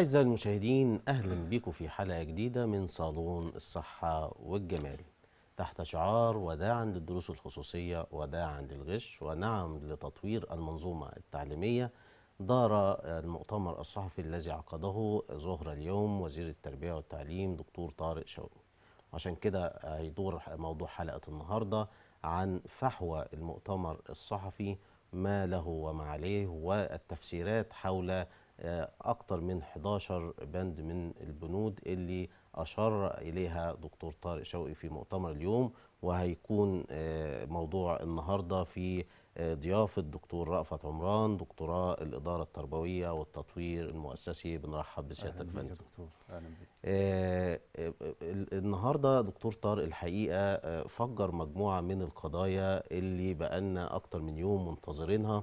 أعزائي المشاهدين أهلا بكم في حلقة جديدة من صالون الصحة والجمال تحت شعار وداعا للدروس الخصوصية وداعا للغش ونعم لتطوير المنظومة التعليمية دار المؤتمر الصحفي الذي عقده ظهر اليوم وزير التربية والتعليم دكتور طارق شوقي عشان كده هيدور موضوع حلقة النهاردة عن فحوى المؤتمر الصحفي ما له وما عليه والتفسيرات حول آه، أكثر من 11 بند من البنود اللي اشار اليها دكتور طارق شوقي في مؤتمر اليوم وهيكون آه، موضوع النهارده في آه، ضيافه دكتور رأفت عمران دكتوراه الاداره التربويه والتطوير المؤسسي بنرحب بسيادتك فندم اهلا دكتور اهلا بك النهارده دكتور طارق الحقيقه فجر مجموعه من القضايا اللي بقالنا اكتر من يوم منتظرينها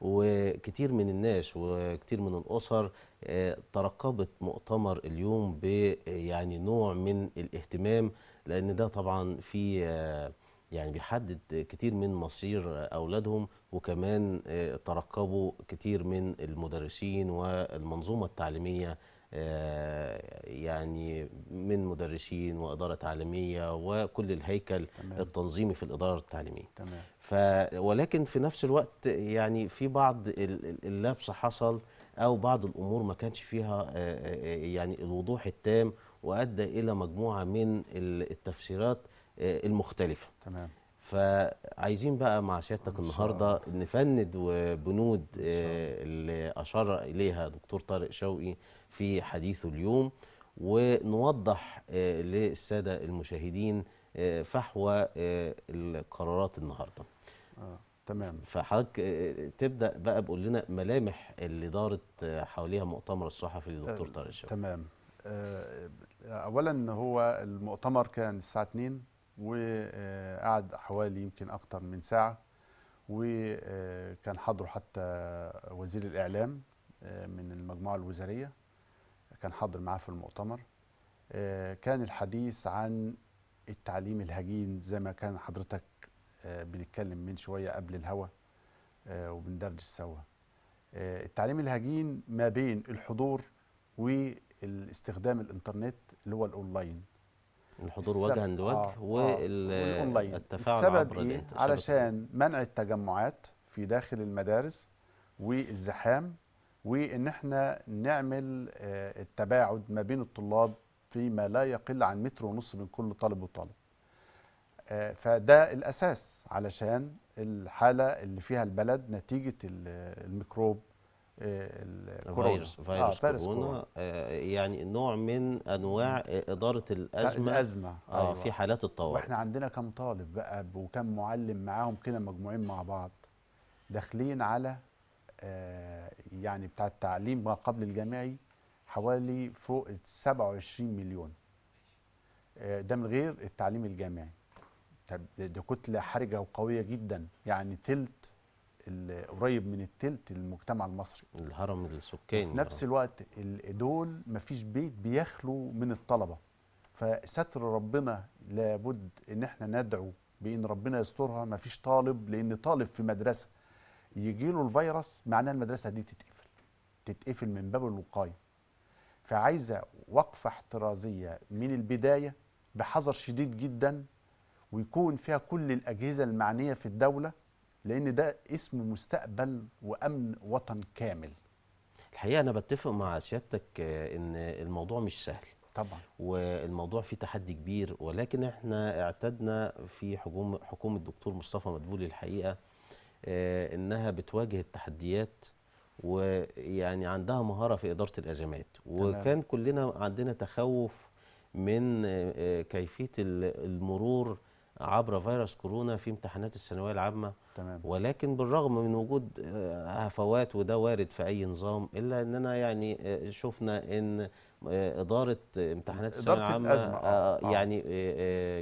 وكتير من الناس وكتير من الأسر آه، ترقبت مؤتمر اليوم آه، يعني نوع من الاهتمام لأن ده طبعا في آه، يعني بيحدد كتير من مصير أولادهم وكمان ترقبوا كتير من المدرسين والمنظومة التعليمية آه، يعني من مدرسين وإدارة تعليمية وكل الهيكل تمام. التنظيمي في الإدارة التعليمية تمام. ف ولكن في نفس الوقت يعني في بعض اللبس حصل أو بعض الأمور ما كانش فيها آه، آه، يعني الوضوح التام وأدى إلى مجموعة من التفسيرات المختلفة تمام. فعايزين بقى مع سيادتك النهارده نفند وبنود آه، اللي اشار اليها دكتور طارق شوقي في حديثه اليوم ونوضح آه، للساده المشاهدين آه، فحوى القرارات النهارده. آه. تمام فحضرتك تبدا بقى بقول لنا ملامح اللي دارت حواليها مؤتمر الصحفي للدكتور طارق شوقي. تمام. اولا هو المؤتمر كان الساعه 2 وقعد حوالي يمكن اكتر من ساعه وكان حضره حتى وزير الاعلام آه، من المجموعه الوزاريه كان حاضر معاه في المؤتمر آه، كان الحديث عن التعليم الهجين زي ما كان حضرتك آه، بنتكلم من شويه قبل الهوا وبندردش سوا التعليم الهجين ما بين الحضور والاستخدام الانترنت اللي هو الاونلاين الحضور وجها لوجه آه, آه، والتفاعل السبب عبر إيه؟ علشان منع التجمعات في داخل المدارس والزحام وان احنا نعمل آه، التباعد ما بين الطلاب فيما لا يقل عن متر ونص بين كل طالب وطالب آه، فده الاساس علشان الحاله اللي فيها البلد نتيجه الميكروب الكورونا فيروس آه، فيروس آه كورونا آه يعني نوع من انواع اداره الازمه الازمه آه أيوة. في حالات الطوارئ واحنا عندنا كم طالب بقى وكم معلم معاهم كده مجموعين مع بعض داخلين على آه يعني بتاع التعليم ما قبل الجامعي حوالي فوق 27 مليون آه، ده من غير التعليم الجامعي طب ده كتله حرجه وقويه جدا يعني ثلث قريب من التلت المجتمع المصري الهرم السكاني في نفس الوقت دول مفيش بيت بيخلو من الطلبه فستر ربنا لابد ان احنا ندعو بان ربنا يسترها مفيش طالب لان طالب في مدرسه يجي له الفيروس معناه المدرسه دي تتقفل تتقفل من باب الوقايه فعايزه وقفه احترازيه من البدايه بحذر شديد جدا ويكون فيها كل الاجهزه المعنيه في الدوله لان ده اسم مستقبل وامن وطن كامل الحقيقه انا بتفق مع سيادتك آه، ان الموضوع مش سهل طبعا والموضوع فيه تحدي كبير ولكن احنا اعتدنا في حكومه حكومه الدكتور مصطفى مدبولي الحقيقه آه، انها بتواجه التحديات ويعني عندها مهاره في اداره الازمات وكان كلنا عندنا تخوف من آه، كيفيه المرور عبر فيروس كورونا في امتحانات الثانويه العامه تمام. ولكن بالرغم من وجود آه، هفوات وده وارد في اي نظام الا اننا يعني آه، شفنا ان آه، اداره امتحانات الثانويه العامه آه. يعني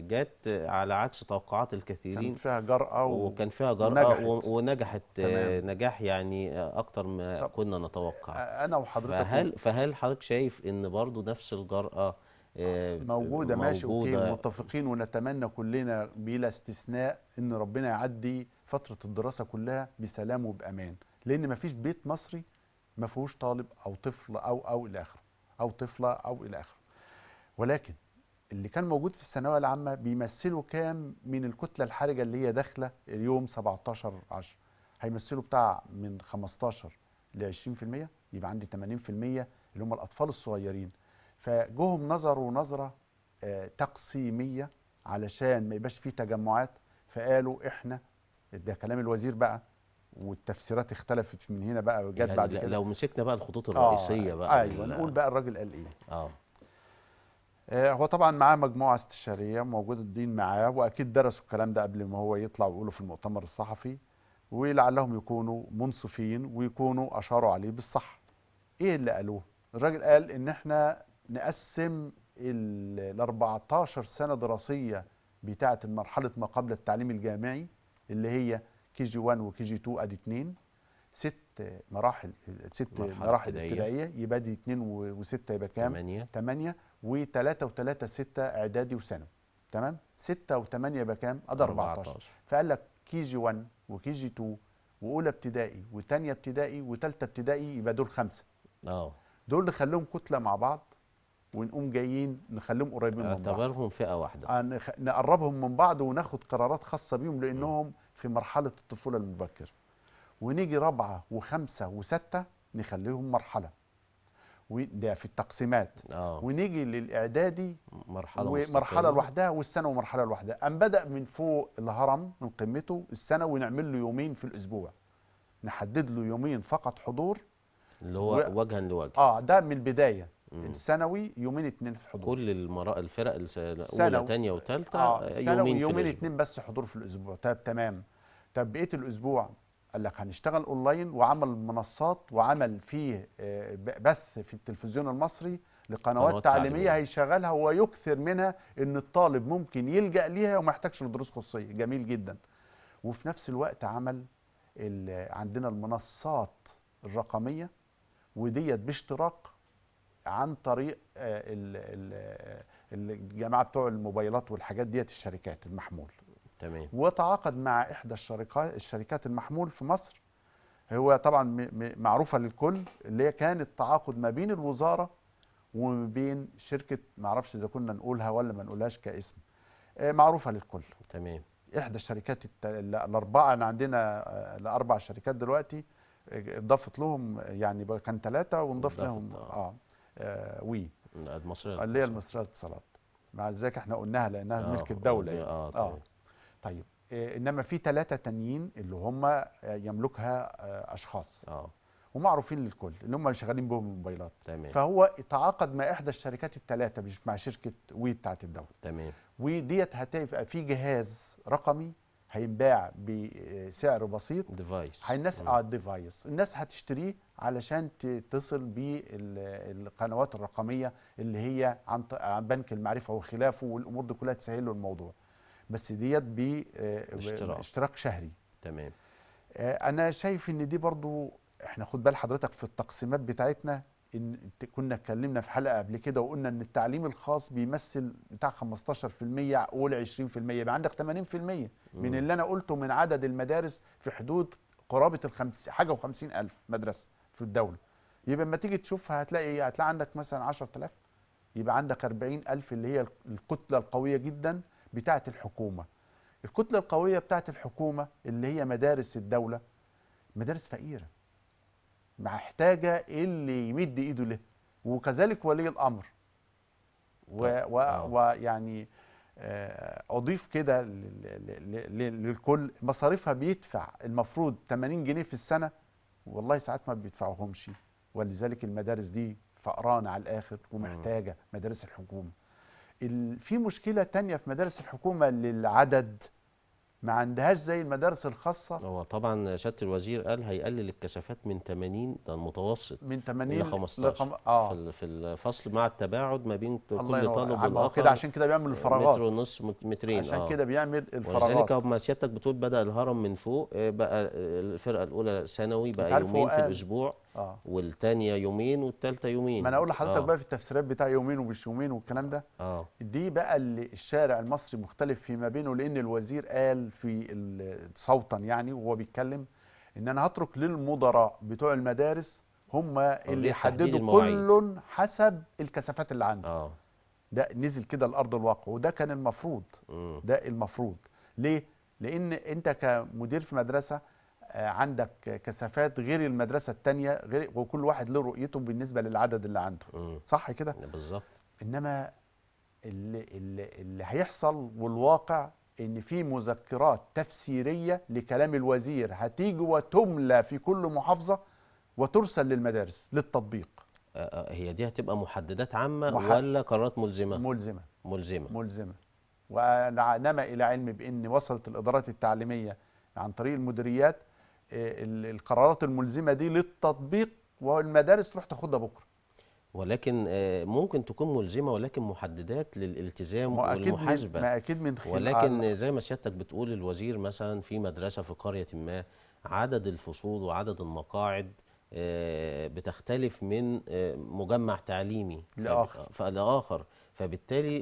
جت على عكس توقعات الكثيرين كان فيها جرأه و... وكان فيها جرأه ونجحت, ونجحت تمام. نجاح يعني اكتر ما طب. كنا نتوقع انا وحضرتك فهل فهل حضرتك شايف ان برضو نفس الجرأه موجوده ماشي اوكي متفقين ونتمنى كلنا بلا استثناء ان ربنا يعدي فتره الدراسه كلها بسلام وبامان لان مفيش بيت مصري ما فيهوش طالب او طفل او او الى اخره او طفله او الى اخره ولكن اللي كان موجود في الثانويه العامه بيمثلوا كام من الكتله الحرجه اللي هي داخله اليوم 17 10 هيمثلوا بتاع من 15 ل 20% يبقى عندي 80% اللي هم الاطفال الصغيرين فجوهم نظروا نظره آه، تقسيميه علشان ما يبقاش فيه تجمعات فقالوا احنا ده كلام الوزير بقى والتفسيرات اختلفت من هنا بقى وجت يعني بعد كده لو مسكنا بقى الخطوط آه، الرئيسيه آه بقى ايوه نقول بقى الراجل قال ايه آه. اه هو طبعا معاه مجموعه استشاريه موجود الدين معاه واكيد درسوا الكلام ده قبل ما هو يطلع ويقوله في المؤتمر الصحفي ولعلهم يكونوا منصفين ويكونوا اشاروا عليه بالصح. ايه اللي قالوه؟ الراجل قال ان احنا نقسم ال 14 سنه دراسيه بتاعه مرحله ما قبل التعليم الجامعي اللي هي كي جي 1 وكي جي 2 ادي 2 ست مراحل ست مراحل ابتدائيه يبقى دي 2 و6 يبقى كام 8 8 و3 و3 6 اعدادي وثانوي تمام 6 و8 يبقى كام ادي 14. 14 فقال لك كي جي 1 وكي جي 2 واولى ابتدائي وثانيه ابتدائي وثالثه ابتدائي يبقى دول خمسه اه دول اللي خلوهم كتله مع بعض ونقوم جايين نخليهم قريبين من بعض نعتبرهم فئه واحده آه، نخ... نقربهم من بعض وناخد قرارات خاصه بيهم لانهم في مرحله الطفوله المبكره ونيجي رابعه وخمسه وسته نخليهم مرحله وده في التقسيمات أوه. ونيجي للاعدادي مرحله ومرحله لوحدها والثانوي مرحله لوحدها ام بدا من فوق الهرم من قمته الثانوي ونعمل له يومين في الاسبوع نحدد له يومين فقط حضور اللي هو و... وجها لوجه اه ده من البدايه الثانوي يومين اتنين في حضور كل المرا... الفرق الاولى ثانيه وثالثه آه يومين يومين اتنين بس حضور في الاسبوع طب تمام طب بقيه الاسبوع قال لك هنشتغل اونلاين وعمل منصات وعمل فيه آه، بث في التلفزيون المصري لقنوات تعليميه هيشغلها ويكثر منها ان الطالب ممكن يلجا ليها وما يحتاجش لدروس خصوصيه جميل جدا وفي نفس الوقت عمل عندنا المنصات الرقميه وديت باشتراك عن طريق آه، آه، الجماعه بتوع الموبايلات والحاجات ديت الشركات المحمول تمام وتعاقد مع احدى الشركات الشركات المحمول في مصر هو طبعا معروفه للكل اللي هي كانت تعاقد ما بين الوزاره وما بين شركه معرفش اذا كنا نقولها ولا ما نقولهاش كاسم آه، معروفه للكل تمام احدى الشركات الاربعه انا عندنا الاربع شركات دلوقتي اضافت لهم يعني كان ثلاثه ونضف لهم اه آه، وي المصريه اللي هي المصريه للاتصالات مع ذلك احنا قلناها لانها آه ملك الدوله آه، يعني. اه, طيب. طيب. آه. طيب انما في ثلاثه تانيين اللي هم يملكها آه، اشخاص اه ومعروفين للكل ان هم شغالين بهم الموبايلات تمام فهو تعاقد مع احدى الشركات الثلاثه مش مع شركه وي بتاعت الدوله تمام وديت هتبقى في جهاز رقمي هينباع بسعر آه، بسيط ديفايس الناس اه ديفايس الناس هتشتريه علشان تتصل بالقنوات الرقميه اللي هي عن بنك المعرفه وخلافه والامور دي كلها تسهل له الموضوع بس ديت باشتراك آه، شهري تمام آه، انا شايف ان دي برضو احنا خد بال حضرتك في التقسيمات بتاعتنا ان كنا اتكلمنا في حلقه قبل كده وقلنا ان التعليم الخاص بيمثل بتاع 15% قول 20% يبقى عندك 80% من مم. اللي انا قلته من عدد المدارس في حدود قرابه ال حاجه و 50000 مدرسه في الدوله يبقى لما تيجي تشوفها هتلاقي ايه هتلاقي عندك مثلا 10000 يبقى عندك 40000 اللي هي الكتله القويه جدا بتاعه الحكومه الكتله القويه بتاعه الحكومه اللي هي مدارس الدوله مدارس فقيره محتاجه اللي يمد ايده له وكذلك ولي الامر طيب. آه. ويعني آه، اضيف كده للكل مصاريفها بيدفع المفروض 80 جنيه في السنه والله ساعات ما بيدفعوهمش ولذلك المدارس دي فقرانه على الاخر ومحتاجه مدارس الحكومه في مشكله تانية في مدارس الحكومه للعدد ما عندهاش زي المدارس الخاصه هو طبعا سياده الوزير قال هيقلل الكثافات من 80 ده المتوسط من 80 ل 15 لخم... آه. في الفصل مع التباعد ما بين كل طالب والاخر كده عشان كده بيعمل آه، الفراغات متر ونص مترين عشان آه. كده بيعمل الفراغات ولذلك هم سيادتك بتقول بدا الهرم من فوق آه، بقى آه، الفرقه الاولى ثانوي بقى يومين في الاسبوع آه. والثانيه يومين والثالثه يومين ما انا اقول لحضرتك آه. بقى في التفسيرات بتاع يومين ومش يومين والكلام ده آه. دي بقى اللي الشارع المصري مختلف فيما بينه لان الوزير قال في صوتا يعني وهو بيتكلم ان انا هترك للمدراء بتوع المدارس هم اللي يحددوا كل حسب الكثافات اللي عنده آه. ده نزل كده الارض الواقع وده كان المفروض م. ده المفروض ليه لان انت كمدير في مدرسه آه، عندك كثافات غير المدرسه الثانيه غير وكل واحد له رؤيته بالنسبه للعدد اللي عنده صح كده بالظبط انما اللي, اللي, اللي هيحصل والواقع ان في مذكرات تفسيريه لكلام الوزير هتيجي وتملى في كل محافظه وترسل للمدارس للتطبيق آه، آه، هي دي هتبقى محددات عامه محدد ولا قرارات ملزمه ملزمه ملزمه ملزمه ونما الى علم بان وصلت الادارات التعليميه عن طريق المديريات آه، القرارات الملزمه دي للتطبيق والمدارس تروح تاخدها بكره ولكن آه، ممكن تكون ملزمه ولكن محددات للالتزام والمحاسبه ما اكيد من خلال ولكن زي ما سيادتك بتقول الوزير مثلا في مدرسه في قريه ما عدد الفصول وعدد المقاعد آه، بتختلف من مجمع تعليمي لاخر فالاخر فبالتالي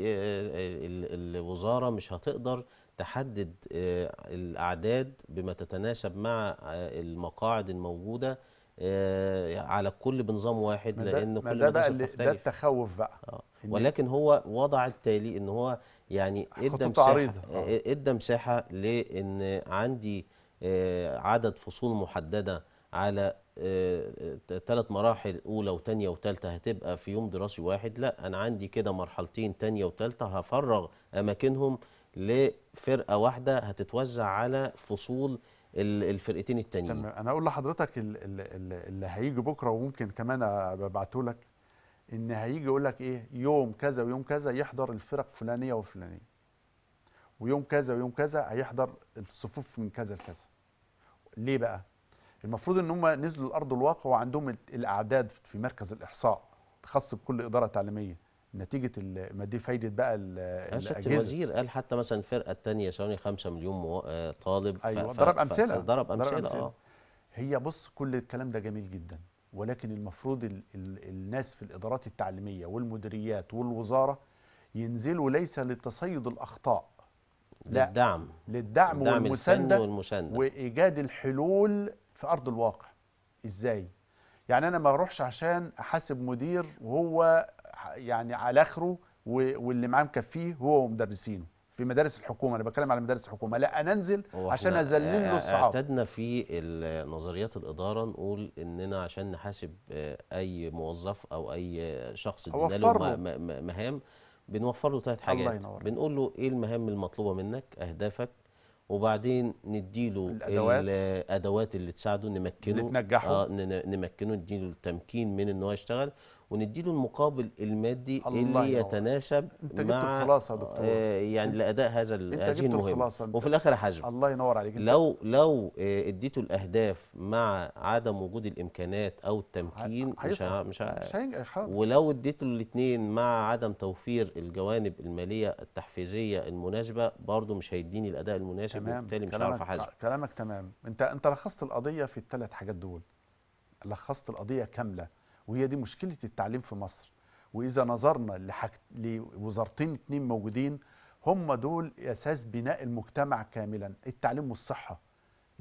الوزاره مش هتقدر تحدد آه، الأعداد بما تتناسب مع آه، المقاعد الموجودة آه، على كل بنظام واحد لأن كل ده بقى اللي ده التخوف بقى ولكن هو وضع التالي إن هو يعني ادى مساحة ادى مساحة لأن عندي عدد فصول محددة على ثلاث مراحل اولى وثانيه وثالثه هتبقى في يوم دراسي واحد لا انا عندي كده مرحلتين ثانيه وثالثه هفرغ اماكنهم لفرقه واحده هتتوزع على فصول الفرقتين التانيين تمام انا اقول لحضرتك اللي هيجي بكره وممكن كمان ابعته لك ان هيجي يقول لك ايه يوم كذا ويوم كذا يحضر الفرق فلانيه وفلانيه ويوم كذا ويوم كذا هيحضر الصفوف من كذا لكذا ليه بقى المفروض ان هم نزلوا الارض الواقع وعندهم الاعداد في مركز الاحصاء خاص بكل اداره تعليميه نتيجه ما دي فايده بقى آه، الاجهزه الوزير قال حتى مثلا الفرقه الثانيه ثواني 5 مليون مو... آه، طالب ايوه ف... ضرب امثله ضرب امثله, أمثلة. اه هي بص كل الكلام ده جميل جدا ولكن المفروض ال ال الناس في الادارات التعليميه والمديريات والوزاره ينزلوا ليس لتصيد الاخطاء لا للدعم للدعم والمسانده والمسانده وايجاد الحلول في ارض الواقع ازاي يعني انا ما اروحش عشان احاسب مدير وهو يعني على اخره واللي معاه مكفيه هو ومدرسينه في مدارس الحكومه انا بتكلم على مدارس الحكومه لا انا انزل عشان اذلل له الصعاب اعتدنا في نظريات الاداره نقول اننا عشان نحاسب آه، اي موظف او اي شخص ادينا له مهام بنوفر له ثلاث حاجات الله ينور. بنقول له ايه المهام المطلوبه منك اهدافك وبعدين نديله الادوات الادوات اللي تساعده نمكنه نتنجحه تنجحه آه نمكنه نديله التمكين من ان هو يشتغل ونديله المقابل المادي اللي يتناشب انت مع الخلاصه دكتور آه يعني لاداء هذا هذه المهمه وفي الاخر حجم الله ينور عليك لو لو آه اديته الاهداف مع عدم وجود الامكانات او التمكين مش ها مش ها ولو اديته الاثنين مع عدم توفير الجوانب الماليه التحفيزيه المناسبه برضه مش هيديني الاداء المناسب وبالتالي مش هعرف احاسب كلامك تمام انت انت لخصت القضيه في الثلاث حاجات دول لخصت القضيه كامله وهي دي مشكله التعليم في مصر واذا نظرنا لحك... لوزارتين اتنين موجودين هم دول اساس بناء المجتمع كاملا التعليم والصحه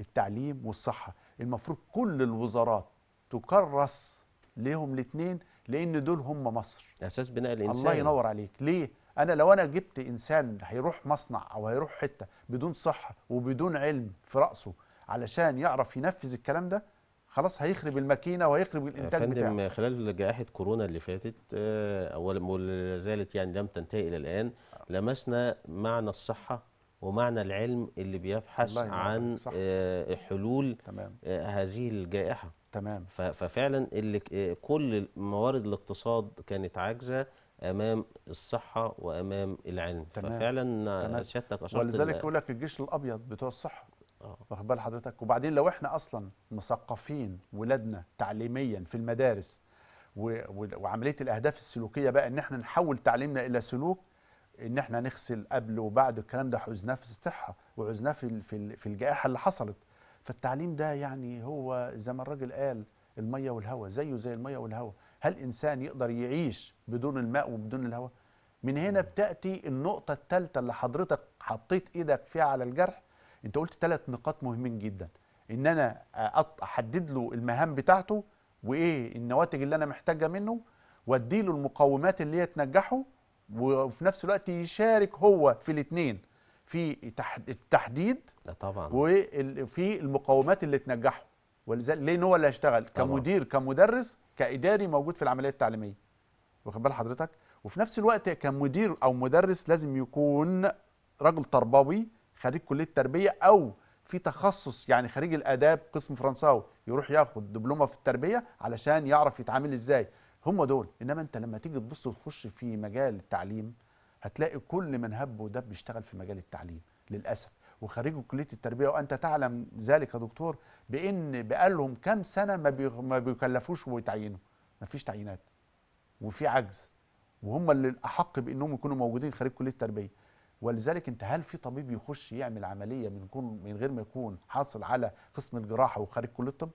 التعليم والصحه المفروض كل الوزارات تكرس ليهم الاثنين لان دول هم مصر اساس بناء الانسان الله ينور عليك ليه انا لو انا جبت انسان هيروح مصنع او هيروح حته بدون صحه وبدون علم في راسه علشان يعرف ينفذ الكلام ده خلاص هيخرب الماكينه وهيخرب الانتاج فندم بتاعه خلال جائحه كورونا اللي فاتت آه، ولا زالت يعني لم تنتهي الى الان لمسنا معنى الصحه ومعنى العلم اللي بيبحث عن صح. آه، حلول تمام. آه، هذه الجائحه تمام ففعلا اللي كل موارد الاقتصاد كانت عاجزه امام الصحه وامام العلم تمام. ففعلا سيادتك اشرت ولذلك يقول لك الجيش الابيض بتوع الصحه آه. واخد بال حضرتك وبعدين لو احنا اصلا مثقفين ولادنا تعليميا في المدارس وعمليه الاهداف السلوكيه بقى ان احنا نحول تعليمنا الى سلوك ان احنا نغسل قبل وبعد الكلام ده عزناه في الصحه وعزناه في في الجائحه اللي حصلت فالتعليم ده يعني هو زي ما الراجل قال الميه والهواء زيه زي الميه والهواء هل انسان يقدر يعيش بدون الماء وبدون الهواء من هنا بتاتي النقطه الثالثه اللي حضرتك حطيت ايدك فيها على الجرح انت قلت ثلاث نقاط مهمين جدا ان انا احدد له المهام بتاعته وايه النواتج اللي انا محتاجه منه وادي له المقومات اللي هي تنجحه وفي نفس الوقت يشارك هو في الاثنين في التحديد لا طبعا وفي المقومات اللي تنجحه ولذلك لان هو اللي هيشتغل كمدير كمدرس كاداري موجود في العمليه التعليميه واخد بال حضرتك وفي نفس الوقت كمدير او مدرس لازم يكون رجل تربوي خريج كليه تربيه او في تخصص يعني خريج الاداب قسم فرنساوي يروح ياخد دبلومه في التربيه علشان يعرف يتعامل ازاي هم دول انما انت لما تيجي تبص وتخش في مجال التعليم هتلاقي كل من هب ودب بيشتغل في مجال التعليم للاسف وخريجوا كليه التربيه وانت تعلم ذلك يا دكتور بان بقالهم كام سنه ما ما بيكلفوش ويتعينوا ما فيش تعيينات وفي عجز وهم اللي الاحق بانهم يكونوا موجودين خريج كليه التربيه ولذلك انت هل في طبيب يخش يعمل عمليه من يكون من غير ما يكون حاصل على قسم الجراحه وخارج كليه الطب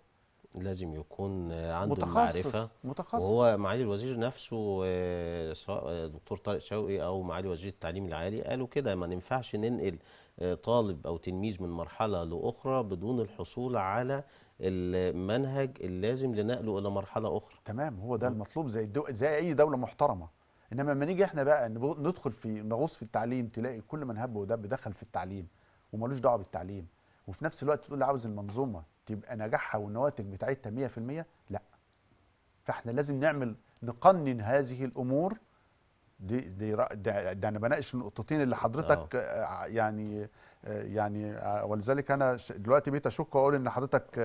لازم يكون عنده متخصص المعرفه متخصص وهو معالي الوزير نفسه آه، سواء آه، دكتور طارق شوقي او معالي وزير التعليم العالي قالوا كده ما ينفعش ننقل آه، طالب او تلميذ من مرحله لاخرى بدون الحصول على المنهج اللازم لنقله الى مرحله اخرى تمام هو ده المطلوب زي زي اي دوله محترمه انما لما نيجي احنا بقى ندخل في نغوص في التعليم تلاقي كل من هب ودب دخل في التعليم ومالوش دعوه بالتعليم وفي نفس الوقت تقول عاوز المنظومه تبقى نجاحها والنواتج بتاعتها 100% لا فاحنا لازم نعمل نقنن هذه الامور دي دي ده, انا بناقش النقطتين اللي حضرتك أوه. آه، يعني آه، يعني آه، ولذلك انا دلوقتي بقيت اشك واقول ان حضرتك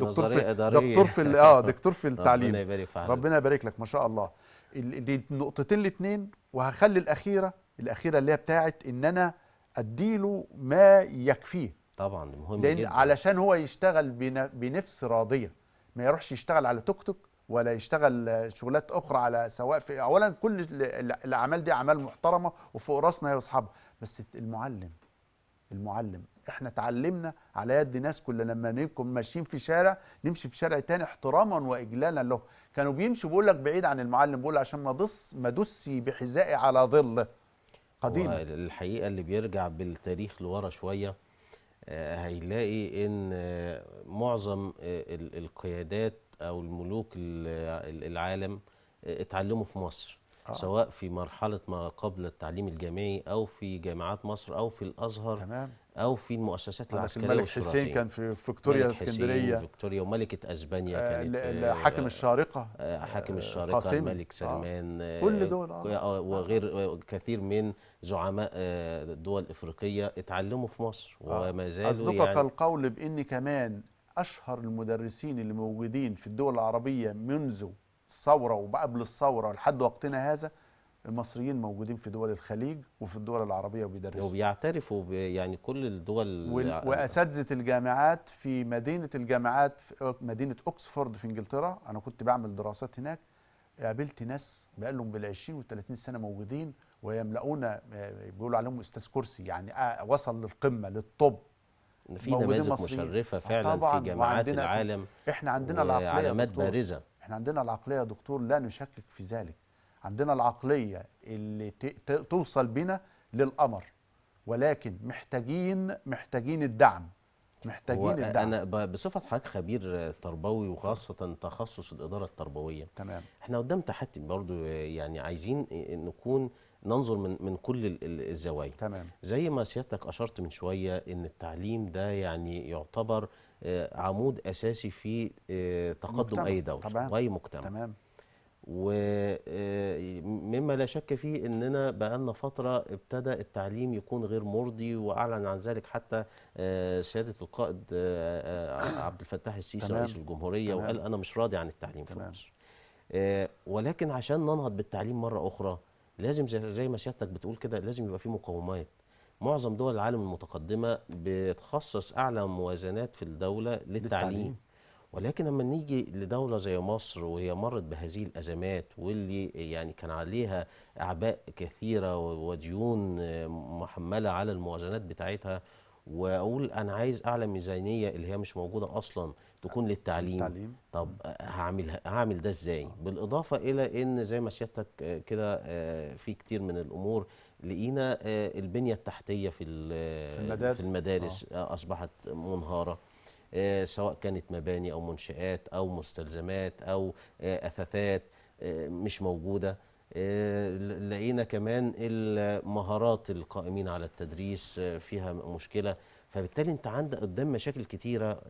دكتور في دكتور في اه دكتور في التعليم ربنا يبارك ربنا يبارك لك ما شاء الله النقطتين الاثنين وهخلي الاخيره الاخيره اللي هي بتاعت ان انا اديله ما يكفيه طبعا مهم لأن جدا علشان هو يشتغل بنفس راضيه ما يروحش يشتغل على توك توك ولا يشتغل شغلات اخرى على سواء في اولا كل الاعمال دي اعمال محترمه وفوق راسنا يا اصحابها بس المعلم المعلم احنا اتعلمنا على يد ناس كل لما نكون ماشيين في شارع نمشي في شارع تاني احتراما واجلالا له كانوا بيمشوا بيقول لك بعيد عن المعلم بيقول عشان ما دس ما دسي بحذائي على ظل قديما الحقيقه اللي بيرجع بالتاريخ لورا شويه آه، هيلاقي ان آه، معظم آه، القيادات او الملوك العالم اتعلموا في مصر آه. سواء في مرحلة ما قبل التعليم الجامعي أو في جامعات مصر أو في الأزهر تمام. أو في المؤسسات العسكرية الملك حسين كان في فيكتوريا اسكندرية فيكتوريا وملكة أسبانيا آه كانت حاكم الشارقة آه حاكم آه، الشارقة قاسم. الملك آه. سلمان آه كل دول آه, آه، وغير كثير من زعماء الدول إفريقية اتعلموا في مصر آه. وما زالوا أصدقك يعني القول بأن كمان أشهر المدرسين اللي موجودين في الدول العربية منذ الثوره وقبل الثوره لحد وقتنا هذا المصريين موجودين في دول الخليج وفي الدول العربيه وبيدرسوا وبيعترفوا يعني كل الدول واساتذه الجامعات في مدينه الجامعات في مدينه اوكسفورد في انجلترا انا كنت بعمل دراسات هناك قابلت ناس بقالهم بال 20 و30 سنه موجودين ويملؤون آه، بيقولوا عليهم استاذ كرسي يعني آه، وصل للقمه للطب في نماذج مشرفه آه، فعلا في جامعات العالم احنا عندنا العقليه علامات بارزه احنا عندنا العقليه يا دكتور لا نشكك في ذلك عندنا العقليه اللي توصل بنا للقمر ولكن محتاجين محتاجين الدعم محتاجين الدعم انا بصفه حضرتك خبير تربوي وخاصه تخصص الاداره التربويه تمام احنا قدام تحدي برضو يعني عايزين نكون ننظر من من كل الزوايا تمام زي ما سيادتك اشرت من شويه ان التعليم ده يعني يعتبر آه، عمود اساسي في آه، تقدم مجتمع. اي دوله طبعا. واي مجتمع تمام ومما آه، لا شك فيه اننا بقالنا فتره ابتدى التعليم يكون غير مرضي واعلن عن ذلك حتى سياده القائد عبد الفتاح السيسي رئيس الجمهوريه تمام. وقال انا مش راضي عن التعليم تمام. في مصر ولكن عشان ننهض بالتعليم مره اخرى لازم زي ما سيادتك بتقول كده لازم يبقى في مقومات معظم دول العالم المتقدمه بتخصص اعلى موازنات في الدوله للتعليم للتعليم. ولكن لما نيجي لدولة زي مصر وهي مرت بهذه الأزمات واللي يعني كان عليها أعباء كثيرة وديون محملة على الموازنات بتاعتها وأقول أنا عايز أعلى ميزانية اللي هي مش موجودة أصلا تكون للتعليم التعليم. طب هعمل هعمل ده إزاي؟ بالإضافة إلى إن زي ما سيادتك كده آه، في كتير من الأمور لقينا آه، البنيه التحتيه في آه، المدارس, في المدارس آه. اصبحت منهاره سواء كانت مباني او منشات او مستلزمات او اثاثات مش موجوده لقينا كمان المهارات القائمين على التدريس فيها مشكله فبالتالي انت عندك قدام مشاكل كتيره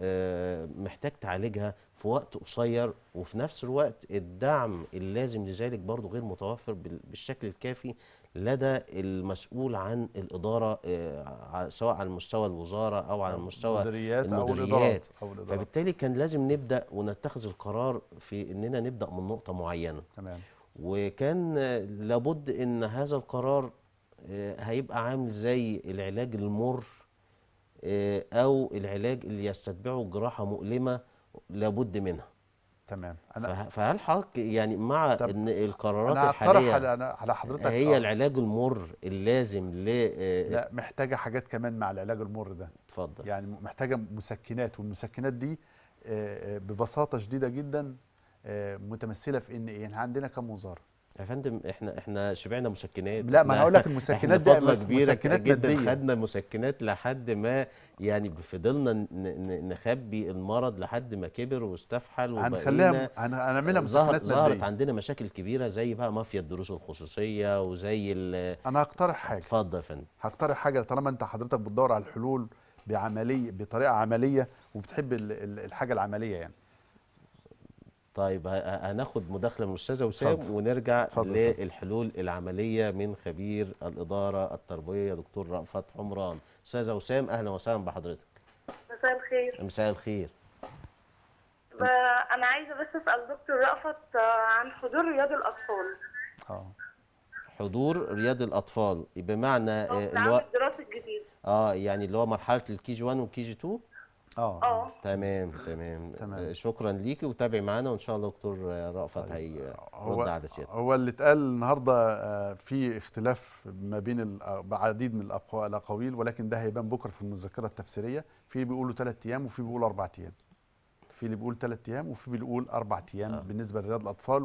محتاج تعالجها في وقت قصير وفي نفس الوقت الدعم اللازم لذلك برضه غير متوفر بالشكل الكافي لدى المسؤول عن الإدارة آه، سواء على مستوى الوزارة أو على مستوى المديريات, المدريات. أو الإدارات. أو الإدارات. فبالتالي كان لازم نبدأ ونتخذ القرار في أننا نبدأ من نقطة معينة تمام. وكان لابد أن هذا القرار آه، هيبقى عامل زي العلاج المر آه، أو العلاج اللي يستتبعه جراحة مؤلمة لابد منها تمام أنا فهل حضرتك يعني مع ان القرارات أنا الحاليه على على حضرتك هي أه. العلاج المر اللازم ل آه، لا محتاجه حاجات كمان مع العلاج المر ده اتفضل يعني محتاجه مسكنات والمسكنات دي آه، آه، ببساطه شديده جدا متمثله في ان إيه؟ احنا عندنا كم وزاره يا فندم احنا احنا شبعنا مسكنات لا ما انا هقول لك المسكنات دي فتره كبيره جدا خدنا مسكنات لحد ما يعني فضلنا نخبي المرض لحد ما كبر واستفحل هنخليها هنعملها مسكنات ظهرت عندنا مشاكل كبيره زي بقى مافيا الدروس الخصوصيه وزي انا هقترح حاجه اتفضل يا فندم هقترح حاجه طالما انت حضرتك بتدور على الحلول بعمليه بطريقه عمليه وبتحب الحاجه العمليه يعني طيب هناخد مداخله من الاستاذه وسام ونرجع فضل للحلول العمليه من خبير الاداره التربويه دكتور رأفت عمران استاذه وسام اهلا وسهلا بحضرتك مساء الخير مساء الخير انا عايزه بس اسال دكتور رأفت آه، عن حضور رياض الاطفال اه حضور رياض الاطفال بمعنى آه، اللي هو الدراسي الجديد اه يعني اللي هو مرحله الكي جي 1 والكي جي 2 آه. اه تمام تمام تمام آه، شكرا ليكي وتابعي معانا وان شاء الله دكتور رأفت هيرد على سيادتك هو اللي اتقال النهارده آه، في اختلاف ما بين عديد من الاقاويل ولكن ده هيبان بكره في المذكره التفسيريه في بيقولوا ثلاث ايام وفي بيقولوا اربع ايام في اللي بيقول ثلاث ايام وفي بيقول اربع ايام آه. بالنسبه لرياض الاطفال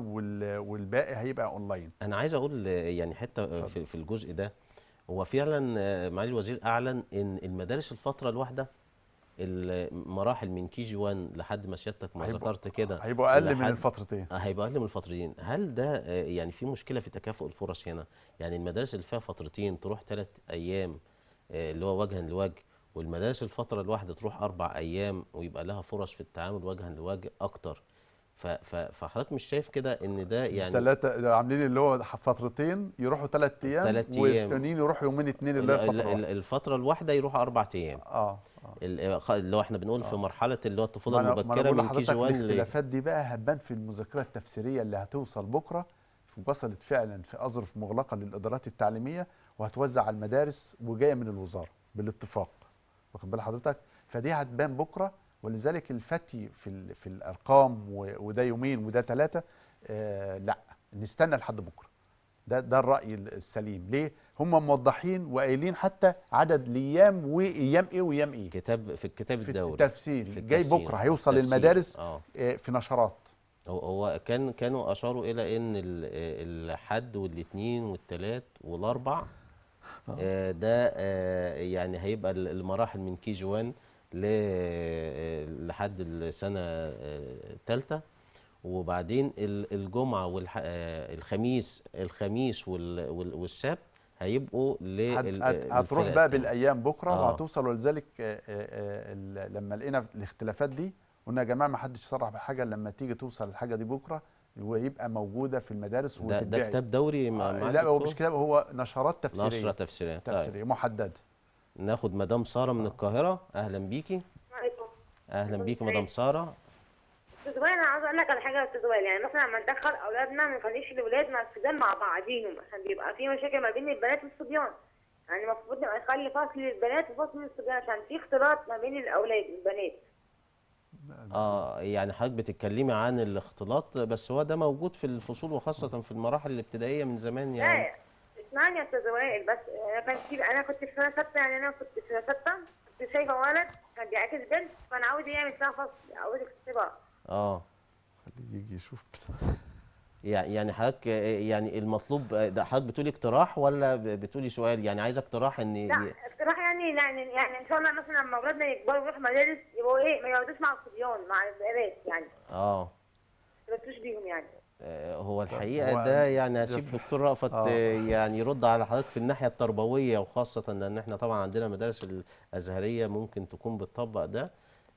والباقي هيبقى اونلاين انا عايز اقول يعني حته في الجزء ده هو فعلا معالي الوزير اعلن ان المدارس الفتره الواحده المراحل من كي جي 1 لحد ما سيادتك ما ذكرت كده هيبقوا اقل من الفترتين آه، هيبقوا اقل من الفترتين هل ده آه، يعني في مشكله في تكافؤ الفرص هنا يعني المدارس اللي فيها فترتين تروح ثلاث ايام آه، اللي هو وجها لوجه والمدارس الفتره الواحده تروح اربع ايام ويبقى لها فرص في التعامل وجها لوجه اكتر فحضرتك مش شايف كده ان ده يعني ثلاثه عاملين اللي هو فترتين يروحوا ثلاث ايام ثلاث ايام والتانيين يروحوا يومين اثنين اللي هي الفتره الفتره الواحده يروحوا اربع ايام اه, آه. اللي هو احنا بنقول آه. في مرحله اللي هو الطفوله المبكره من كي جي 1 الاختلافات دي بقى هتبان في المذكره التفسيريه اللي هتوصل بكره وصلت فعلا في اظرف مغلقه للادارات التعليميه وهتوزع على المدارس وجايه من الوزاره بالاتفاق واخد بال حضرتك فدي هتبان بكره ولذلك الفتي في في الارقام وده يومين وده ثلاثه آه، لا نستنى لحد بكره ده ده الراي السليم ليه هم موضحين وقايلين حتى عدد الايام وايام ايه وايام ايه كتاب في الكتاب الدوري في التفسير التفسير جاي بكره هيوصل للمدارس آه. آه. في نشرات هو كان كانوا اشاروا الى ان الحد والاثنين والثلاث والاربع آه. ده يعني هيبقى المراحل من كي جي 1 آه، لحد السنه آه، الثالثه وبعدين الجمعه والخميس آه، الخميس والسبت هيبقوا هتروح بقى بالايام بكره آه. وهتوصل ولذلك لما لقينا الاختلافات دي قلنا يا جماعه ما حدش صرح بحاجه لما تيجي توصل الحاجه دي بكره ويبقى موجوده في المدارس ده, ده كتاب دوري مع لا هو مش كتاب هو نشرات تفسيريه نشره تفسيريه طيب. تفسيريه طيب. محدده ناخد مدام ساره من آه. القاهره اهلا بيكي اهلا بيكي مدام ساره استاذ وائل انا عاوز اقول لك على حاجه يا استاذ وائل يعني مثلا لما ندخل اولادنا ما نخليش الاولاد مع السودان مع بعضيهم عشان بيبقى في مشاكل ما بين البنات والصبيان يعني المفروض نبقى نخلي فصل للبنات وفصل للصبيان عشان في اختلاط ما بين الاولاد والبنات اه يعني حضرتك بتتكلمي عن الاختلاط بس هو ده موجود في الفصول وخاصه في المراحل الابتدائيه من زمان يعني اسمعني يا استاذ وائل بس انا كان في انا كنت في سنه سته يعني انا كنت في سنه سته كنت شايفه ولد كان بيعاكس بنت فانا عاوز يعمل فيها فصل عاوز يكسبها اه خليه يجي يشوف يعني حضرتك يعني المطلوب ده حضرتك بتقولي اقتراح ولا بتقولي سؤال يعني عايزه اقتراح ان لا اقتراح يعني يعني يعني ان شاء الله مثلا لما اولادنا يكبروا يروحوا مدارس يبقوا ايه ما يقعدوش مع الصبيان مع البنات يعني اه ما بيهم يعني آه، هو الحقيقه ده يعني هسيب دكتور رأفت آه. يعني يرد على حضرتك في الناحيه التربويه وخاصه ان احنا طبعا عندنا مدارس الازهريه ممكن تكون بتطبق ده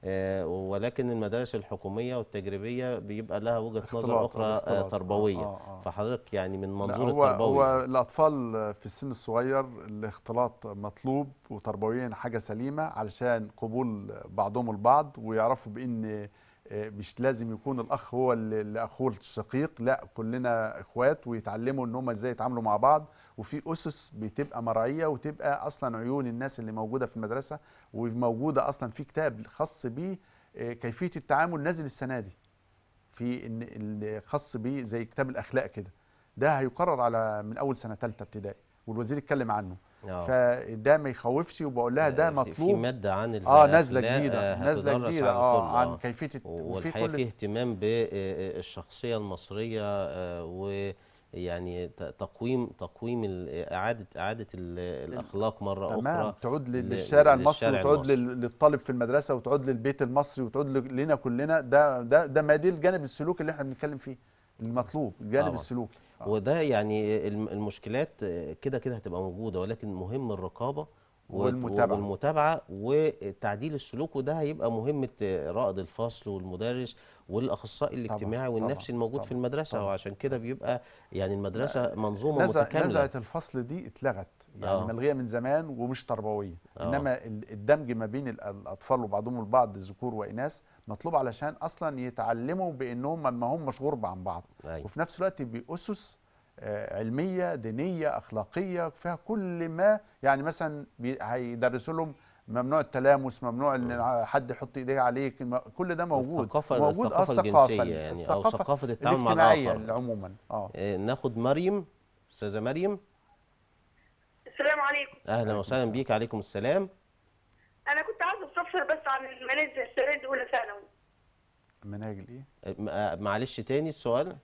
آه، ولكن المدارس الحكوميه والتجريبيه بيبقى لها وجهه نظر اخرى آه، اختلاط. تربويه آه آه. فحضرتك يعني من منظور هو التربوي هو الاطفال في السن الصغير الاختلاط مطلوب وتربويا حاجه سليمه علشان قبول بعضهم البعض ويعرفوا بان مش لازم يكون الاخ هو اللي اخوه الشقيق لا كلنا اخوات ويتعلموا ان هم ازاي يتعاملوا مع بعض وفي اسس بتبقى مرعيه وتبقى اصلا عيون الناس اللي موجوده في المدرسه وموجوده اصلا في كتاب خاص بيه آه، كيفيه التعامل نازل السنه دي في ان خاص بيه زي كتاب الاخلاق كده ده هيقرر على من اول سنه ثالثه ابتدائي والوزير اتكلم عنه أوه. فده ما يخوفش وبقول لها ده آه، مطلوب في ماده عن اه نازله جديده نازله جديده اه, آه، عن كيفيه وفي كل في اهتمام بالشخصيه آه، المصريه و يعني تقويم تقويم اعاده اعاده الاخلاق مره تمام. اخرى تمام تعود للشارع المصري وتعود للطالب في المدرسه وتعود للبيت المصري وتعود لنا كلنا ده ده ده ما دي الجانب السلوكي اللي احنا بنتكلم فيه المطلوب الجانب آه. السلوكي آه. وده يعني المشكلات كده كده هتبقى موجوده ولكن مهم الرقابه والمتابعة. والمتابعة وتعديل السلوك وده هيبقى مهمة رائد الفصل والمدرس والأخصائي الاجتماعي طبعا والنفسي طبعا الموجود طبعا في المدرسة طبعا وعشان كده بيبقى يعني المدرسة منظومة نزع متكاملة نزعة الفصل دي اتلغت يعني آه. ملغية من زمان ومش تربوية آه. إنما الدمج ما بين الأطفال وبعضهم البعض ذكور وإناث مطلوب علشان اصلا يتعلموا بانهم ما همش غرب عن بعض أيوة. وفي نفس الوقت باسس آه، علميه دينيه اخلاقيه فيها كل ما يعني مثلا هيدرسوا لهم ممنوع التلامس ممنوع ان حد يحط ايديه عليك كل ده موجود الثقافه موجود آه، الثقافه الجنسيه يعني الثقافة او ثقافه التعامل مع الاخر عموما آه. اه ناخد مريم استاذه مريم السلام عليكم اهلا وسهلا بيك عليكم السلام انا كنت اقتصر بس عن المناهج السنه دي اولى ثانوي المناجل ايه؟ معلش تاني السؤال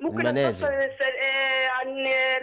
ممكن المنازل آه، عن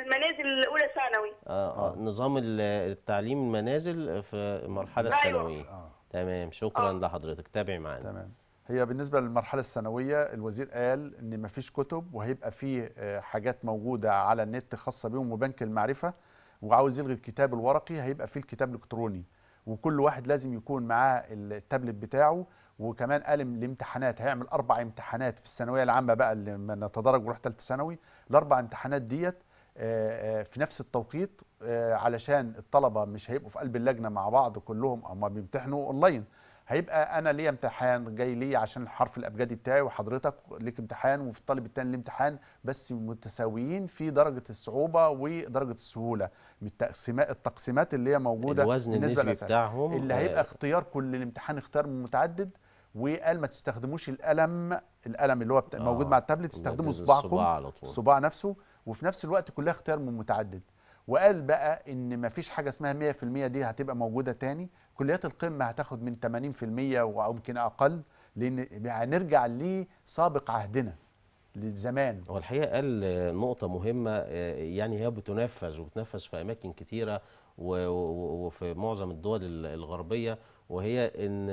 المنازل الاولى ثانوي اه اه, آه. نظام التعليم المنازل في المرحله أيوه. الثانويه آه. تمام شكرا آه. لحضرتك تابعي معانا تمام هي بالنسبه للمرحله الثانويه الوزير قال ان مفيش كتب وهيبقى فيه آه، حاجات موجوده على النت خاصه بيهم وبنك المعرفه وعاوز يلغي الكتاب الورقي هيبقى فيه الكتاب الالكتروني وكل واحد لازم يكون معاه التابلت بتاعه وكمان قال الامتحانات هيعمل اربع امتحانات في الثانويه العامه بقى اللي لما نتدرج وروح ثالثه ثانوي الاربع امتحانات ديت آه، آه، في نفس التوقيت آه، علشان الطلبه مش هيبقوا في قلب اللجنه مع بعض كلهم هم بيمتحنوا اونلاين هيبقى انا ليا امتحان جاي لي عشان الحرف الابجدي بتاعي وحضرتك ليك امتحان وفي الطالب الثاني ليه امتحان بس متساويين في درجه الصعوبه ودرجه السهوله التقسيمات التقسيمات اللي هي موجوده الوزن النسبي بتاعهم اللي هيبقى آه. اختيار كل الامتحان اختيار متعدد وقال ما تستخدموش القلم القلم اللي هو موجود آه. مع التابلت تستخدموا صباعكم الصباع نفسه وفي نفس الوقت كلها اختيار من متعدد وقال بقى ان مفيش حاجه اسمها 100% دي هتبقى موجوده تاني كليات القمه هتاخد من 80% ويمكن اقل لان هنرجع يعني لسابق عهدنا للزمان هو الحقيقه قال نقطه مهمه آه، يعني هي بتنفذ وبتنفذ في اماكن كتيره وفي معظم الدول الغربيه وهي ان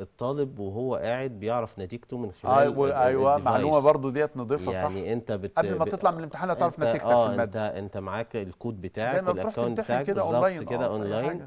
الطالب وهو قاعد بيعرف نتيجته من خلال ايوه ايوه معلومه برضو ديت نضيفة يعني صح يعني انت بت... قبل ما تطلع من الامتحان هتعرف نتيجتك آه في الماده انت انت معاك الكود بتاعك الاكونت بتاعك كده اونلاين كده اونلاين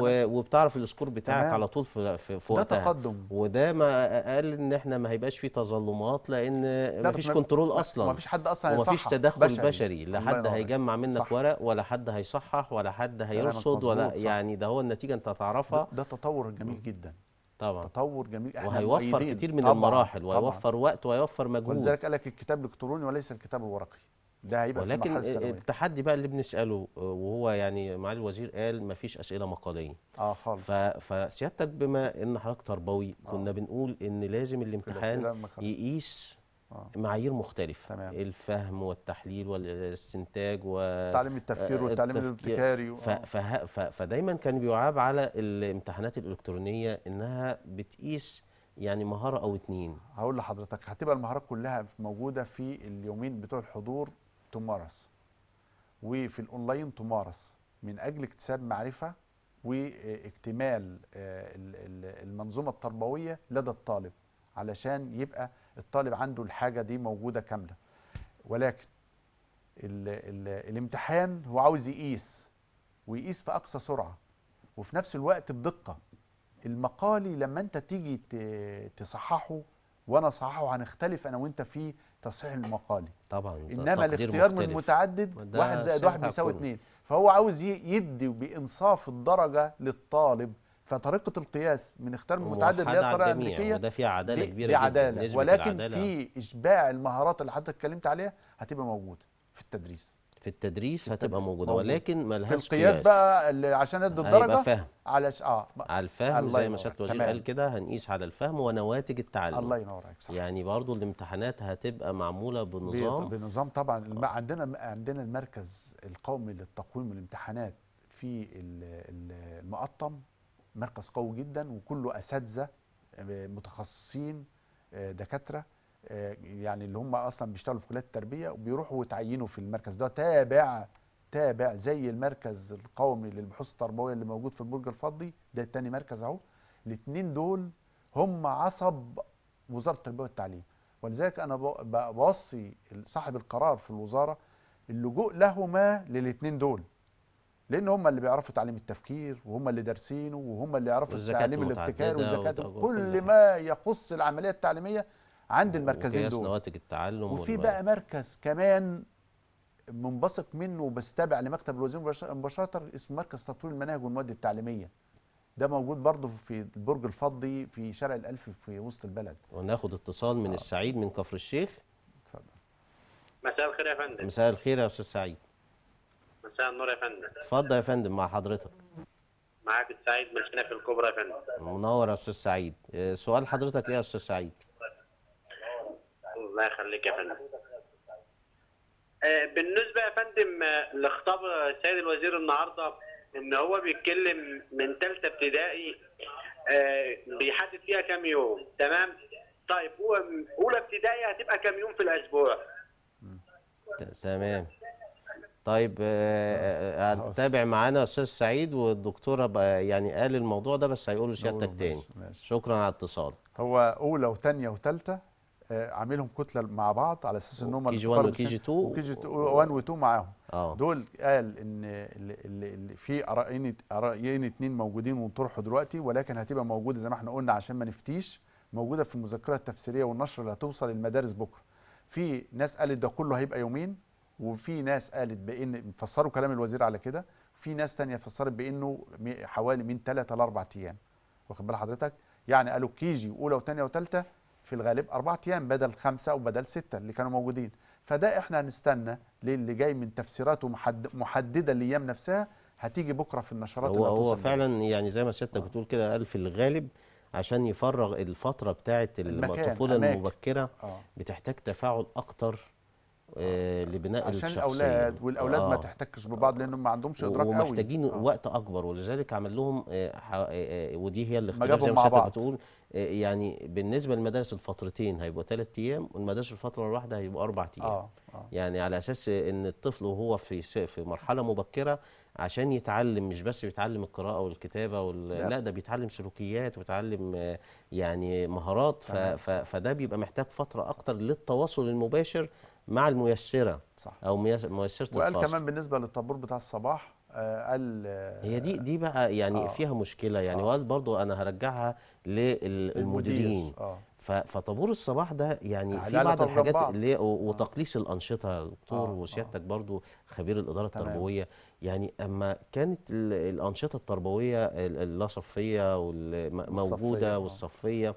و... وبتعرف السكور بتاعك تمام. على طول في في, وقتها ده تقدم وده ما قال ان احنا ما هيبقاش فيه تظلمات لان ما فيش كنترول اصلا ما فيش حد اصلا ما فيش تدخل بشري, بشري. لا حد هيجمع منك ورق ولا حد هيصحح ولا حد هيرصد ولا يعني ده هو النتيجه انت هتعرفها ده تطور جميل جميل جدا طبعا تطور جميل احنا وهيوفر مؤيدين. كتير من طبعًا. المراحل وهيوفر طبعًا. وقت وهيوفر مجهود ولذلك قال لك الكتاب الالكتروني وليس الكتاب الورقي ده هيبقى ولكن التحدي بقى اللي بنساله وهو يعني معالي الوزير قال ما فيش اسئله مقاليه اه خالص فسيادتك بما ان حضرتك تربوي آه. كنا آه. بنقول ان لازم الامتحان يقيس آه. معايير مختلفة تمام. الفهم والتحليل والاستنتاج و تعليم التفكير آه، والتعليم الابتكاري و... ف... ف... فدايما كان بيعاب على الامتحانات الإلكترونية إنها بتقيس يعني مهارة أو اتنين هقول لحضرتك هتبقى المهارات كلها موجودة في اليومين بتوع الحضور تمارس وفي الأونلاين تمارس من أجل اكتساب معرفة واكتمال آه، المنظومة التربوية لدى الطالب علشان يبقى الطالب عنده الحاجه دي موجوده كامله ولكن الـ الـ الامتحان هو عاوز يقيس ويقيس في اقصى سرعه وفي نفس الوقت بدقه المقالي لما انت تيجي تصححه وانا صححه هنختلف انا وانت في تصحيح المقالي طبعا انما الاختيار مختلف. من متعدد واحد زائد واحد بيساوي اثنين فهو عاوز يدي بانصاف الدرجه للطالب فطريقه القياس من اختيار متعدد اللي هي الطريقه الامريكيه ده فيها عداله كبيره دي عداله ولكن العدالة. في اشباع المهارات اللي حضرتك اتكلمت عليها هتبقى موجوده في التدريس في التدريس هتبقى موجوده ولكن ملهاش في القياس قياس. بقى عشان ادي الدرجه فهم على ش... اه على الفهم زي ما شات وزير قال كده هنقيس على الفهم ونواتج التعلم الله ينور عليك صح يعني برضو الامتحانات هتبقى معموله بنظام بنظام طبعا آه. عندنا عندنا المركز القومي للتقويم والامتحانات في المقطم مركز قوي جدا وكله اساتذه آه، متخصصين آه، دكاتره آه، يعني اللي هم اصلا بيشتغلوا في كليات التربيه وبيروحوا وتعينوا في المركز ده تابع تابع زي المركز القومي للبحوث التربويه اللي موجود في البرج الفضي ده تاني مركز اهو الاثنين دول هم عصب وزاره التربيه والتعليم ولذلك انا بوصي صاحب القرار في الوزاره اللجوء لهما للاثنين دول لان هم اللي بيعرفوا تعليم التفكير وهم اللي دارسينه وهم اللي يعرفوا التعليم الابتكار والزكاة كل ما يخص العمليه التعليميه عند المركزين دول نواتج التعلم وفي بقى مركز كمان منبثق منه وبستبع لمكتب الوزير مباشره اسمه مركز تطوير المناهج والمواد التعليميه ده موجود برضه في البرج الفضي في شارع الألف في وسط البلد وناخد اتصال من آه. السعيد من كفر الشيخ اتفضل مساء الخير يا فندم مساء الخير يا استاذ سعيد مساء النور يا فندم اتفضل يا فندم مع حضرتك معاك السعيد من هنا في الكبرى يا فندم منور يا استاذ سعيد آه، سؤال حضرتك ايه يا استاذ سعيد الله يخليك يا فندم آه، بالنسبه يا فندم آه، لخطاب السيد الوزير النهارده ان هو بيتكلم من ثالثه ابتدائي بيحدد فيها كام يوم تمام طيب هو اولى ابتدائي هتبقى كام يوم في الاسبوع تمام طيب آه، آه، آه، هتتابع معانا استاذ سعيد والدكتوره بقى يعني قال الموضوع ده بس هيقولوا سيادتك تاني ماشي. شكرا على الاتصال هو اولى وثانيه وثالثه عاملهم كتله مع بعض على اساس ان هم كي جي 1 وكي جي 2 وكي جي 1 و2 معاهم أوه. دول قال ان في ارائين ارائين اثنين موجودين وطرحوا دلوقتي ولكن هتبقى موجوده زي ما احنا قلنا عشان ما نفتيش موجوده في المذكره التفسيريه والنشر اللي هتوصل للمدارس بكره في ناس قالت ده كله هيبقى يومين وفي ناس قالت بان فسروا كلام الوزير على كده في ناس تانية فسرت بانه حوالي من 3 ل 4 ايام واخد بال حضرتك يعني قالوا كيجي اولى وثانيه وثالثه في الغالب اربع ايام بدل خمسه وبدل سته اللي كانوا موجودين فده احنا هنستنى للي جاي من تفسيراته محدده الايام نفسها هتيجي بكره في النشرات هو هو فعلا يعني زي ما سيادتك آه. بتقول كده قال في الغالب عشان يفرغ الفتره بتاعه الطفوله المبكره آه. بتحتاج تفاعل اكتر آه، لبناء عشان الشخصيه عشان الاولاد والاولاد آه. ما تحتكش ببعض لانهم ما عندهمش ادراك قوي ومحتاجين آه. وقت اكبر ولذلك عمل لهم آه، آه، ودي هي الاختلاف زي ما حضرتك بتقول يعني بالنسبه للمدارس الفترتين هيبقوا ثلاث ايام والمدارس الفتره الواحده هيبقوا اربع ايام آه. آه. يعني على اساس ان الطفل وهو في في مرحله مبكره عشان يتعلم مش بس بيتعلم القراءه والكتابه وال... لا. ده بيتعلم سلوكيات ويتعلم يعني مهارات ف... ف... فده بيبقى محتاج فتره اكتر للتواصل المباشر مع الميسره صح او ميسره وقال كمان بالنسبه للطابور بتاع الصباح آه، قال آه، هي دي دي بقى يعني آه فيها مشكله يعني آه وقال برضو انا هرجعها للمديرين آه فطابور الصباح ده يعني, يعني في بعض الحاجات اللي آه. وتقليص الانشطه دكتور آه وسيادتك آه برضو خبير الاداره تمام. التربويه يعني اما كانت الانشطه التربويه اللاصفيه والموجوده والصفيه, والصفية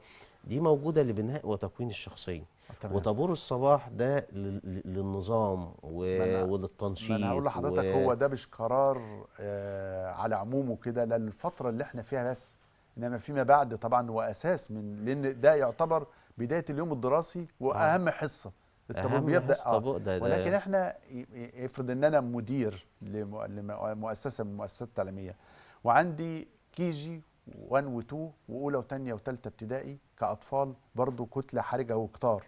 دي موجوده لبناء وتكوين الشخصيه آه، تمام. وطابور الصباح ده للنظام و... وللتنشيط انا هقول لحضرتك و... هو ده مش قرار آه على عمومه كده للفتره اللي احنا فيها بس انما فيما بعد طبعا هو اساس من لان ده يعتبر بدايه اليوم الدراسي واهم آه. حصه الطابور بيبدا اه ده ولكن احنا افرض ان انا مدير لمؤسسه من المؤسسات التعليميه وعندي كي جي 1 و2 واولى وثانيه وثالثه ابتدائي كاطفال برضو كتله حرجه وكتار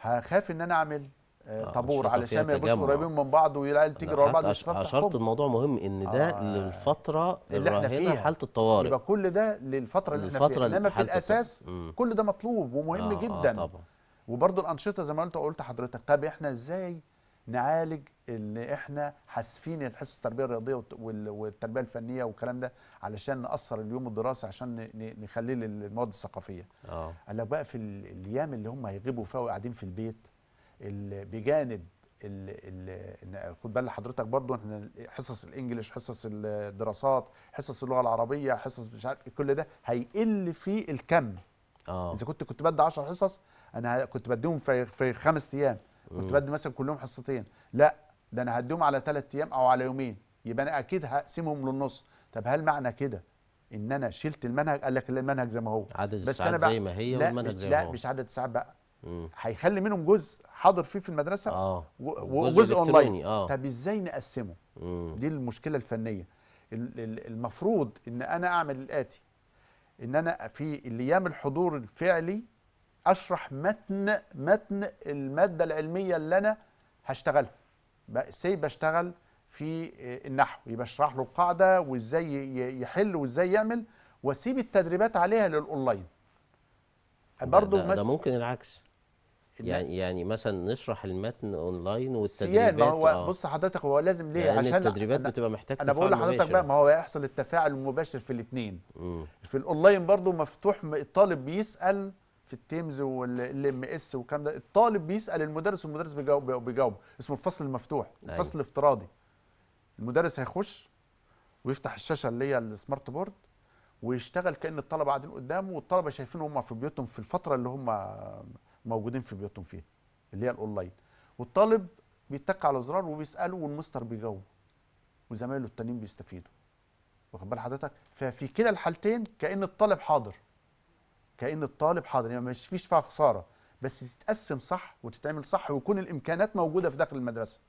هخاف ان انا اعمل آه, آه، طابور علشان ما يبقوش قريبين من بعض والعيال تجري ورا بعض اشرت الموضوع مهم ان ده آه للفتره اللي احنا فيها حاله الطوارئ يبقى كل ده للفتره اللي احنا فيها انما في الاساس كل ده مطلوب ومهم آه, آه، جدا آه طبعا وبرضه الانشطه زي ما قلت قلت حضرتك طب احنا ازاي نعالج ان احنا حاسفين الحصه التربيه الرياضيه والتربيه الفنيه والكلام ده علشان ناثر اليوم الدراسي عشان نخليه للمواد الثقافيه اه قال لك بقى في الايام اللي هم هيغيبوا فيها وقاعدين في البيت بجانب خد بال حضرتك برضو احنا حصص الانجليش حصص الدراسات حصص اللغه العربيه حصص مش عارف إيه، كل ده هيقل في الكم اه اذا كنت كنت بدي 10 حصص انا كنت بديهم في في خمس ايام كنت بدي مثلا كلهم حصتين لا ده انا هديهم على ثلاث ايام او على يومين يبقى انا اكيد هقسمهم للنص طب هل معنى كده ان انا شلت المنهج قال لك المنهج زي ما هو عدد الساعات زي ما هي والمنهج زي ما هو لا مش عدد الساعات بقى هيخلي منهم جزء حاضر فيه في المدرسه اه وجزء اونلاين آه. طب ازاي نقسمه مم. دي المشكله الفنيه المفروض ان انا اعمل الاتي ان انا في الايام الحضور الفعلي اشرح متن متن الماده العلميه اللي انا هشتغلها سيب بشتغل في آه، النحو يبقى اشرح له القاعده وازاي يحل وازاي يعمل واسيب التدريبات عليها للاونلاين برضه ده, ده, ده ممكن العكس يعني يعني مثلا نشرح المتن اونلاين والتدريبات ما هو آه. بص حضرتك هو لازم ليه يعني عشان التدريبات أنا بتبقى محتاج انا بقول لحضرتك بقى ما هو هيحصل التفاعل المباشر في الاثنين في الاونلاين برضو مفتوح الطالب بيسال في التيمز والام اس والكلام ده الطالب بيسال المدرس والمدرس بيجاوب بيجاوب اسمه الفصل المفتوح أيوه. الفصل أيوة. الافتراضي المدرس هيخش ويفتح الشاشه اللي هي السمارت بورد ويشتغل كان الطلبه قاعدين قدامه والطلبه شايفين هم في بيوتهم في الفتره اللي هم موجودين في بيوتهم فيها اللي هي الاونلاين والطالب بيتك على زرار وبيساله والمستر بيجاوب وزمايله التانيين بيستفيدوا واخد بال حضرتك ففي كده الحالتين كان الطالب حاضر كان الطالب حاضر يعني ما فيش فيها خساره بس تتقسم صح وتتعمل صح ويكون الامكانات موجوده في داخل المدرسه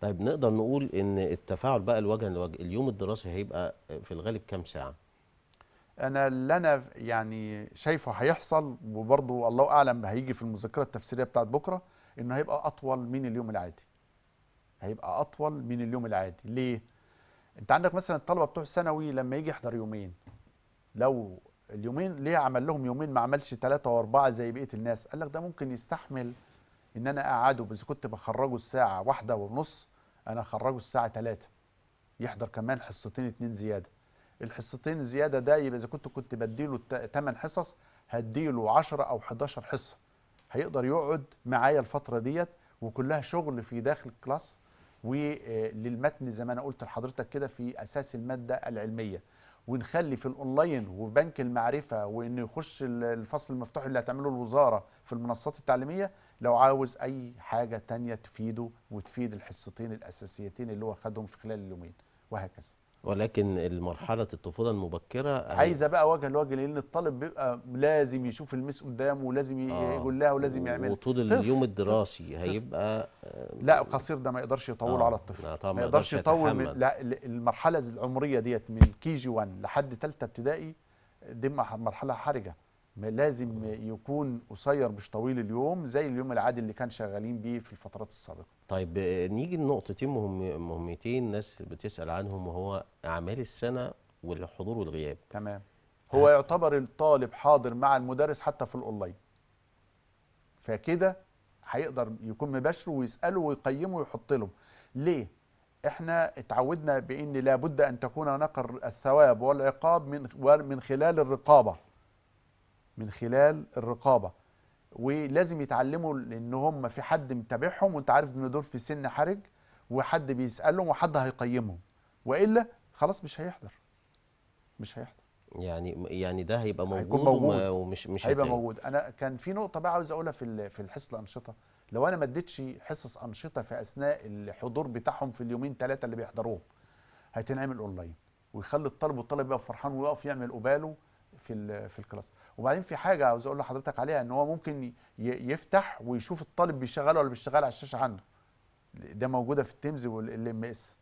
طيب نقدر نقول ان التفاعل بقى الوجه لوجه اليوم الدراسي هيبقى في الغالب كام ساعه انا اللي انا يعني شايفه هيحصل وبرضه الله اعلم هيجي في المذكره التفسيريه بتاعت بكره انه هيبقى اطول من اليوم العادي هيبقى اطول من اليوم العادي ليه انت عندك مثلا الطلبه بتوع ثانوي لما يجي يحضر يومين لو اليومين ليه عمل لهم يومين ما عملش ثلاثة وأربعة زي بقية الناس قال لك ده ممكن يستحمل إن أنا أقعده بس كنت بخرجه الساعة واحدة ونص أنا أخرجه الساعة تلاتة يحضر كمان حصتين اتنين زيادة الحصتين الزيادة ده يبقى إذا كنت كنت بديله ثمان حصص هديله 10 أو 11 حصة هيقدر يقعد معايا الفترة ديت وكلها شغل في داخل الكلاس وللمتن آه، زي ما أنا قلت لحضرتك كده في أساس المادة العلمية ونخلي في الاونلاين وبنك المعرفه وانه يخش الفصل المفتوح اللي هتعمله الوزاره في المنصات التعليميه لو عاوز اي حاجه تانية تفيده وتفيد الحصتين الاساسيتين اللي هو خدهم في خلال اليومين وهكذا ولكن المرحله الطفوله المبكره عايزه بقى وجه لوجه لان الطالب بيبقى لازم يشوف المس قدامه ولازم آه يقول لها ولازم يعملها وطول اليوم الدراسي طفل. هيبقى آه، لا قصير ده ما يقدرش يطول آه. على الطفل لا طبعا ما يقدرش يطول لا المرحله العمريه ديت من كي جي 1 لحد ثالثه ابتدائي دي مرحله حرجه لازم يكون قصير مش طويل اليوم زي اليوم العادي اللي كان شغالين بيه في الفترات السابقه. طيب آه، نيجي لنقطتين مهم مهمتين ناس بتسال عنهم وهو اعمال السنه والحضور والغياب. تمام. هو ها. يعتبر الطالب حاضر مع المدرس حتى في الاونلاين. فكده هيقدر يكون مباشر ويساله ويقيمه ويحط له. ليه؟ احنا اتعودنا بان لابد ان تكون نقر الثواب والعقاب من من خلال الرقابه. من خلال الرقابه ولازم يتعلموا ان هم في حد متابعهم وانت عارف ان دول في سن حرج وحد بيسالهم وحد هيقيمهم والا خلاص مش هيحضر مش هيحضر يعني يعني ده هيبقى موجود, موجود. ومش مش هيبقى هتلاقي. موجود انا كان في نقطه بقى عاوز اقولها في في الحصه الانشطه لو انا ما اديتش حصص انشطه في اثناء الحضور بتاعهم في اليومين ثلاثه اللي بيحضروهم هتنعمل اونلاين ويخلي الطالب والطالب يبقى فرحان ويقف يعمل قباله في في الكلاس وبعدين في حاجه عاوز اقول لحضرتك عليها ان هو ممكن يفتح ويشوف الطالب بيشغله ولا بيشتغل على الشاشه عنده ده موجوده في التيمز والال ام اس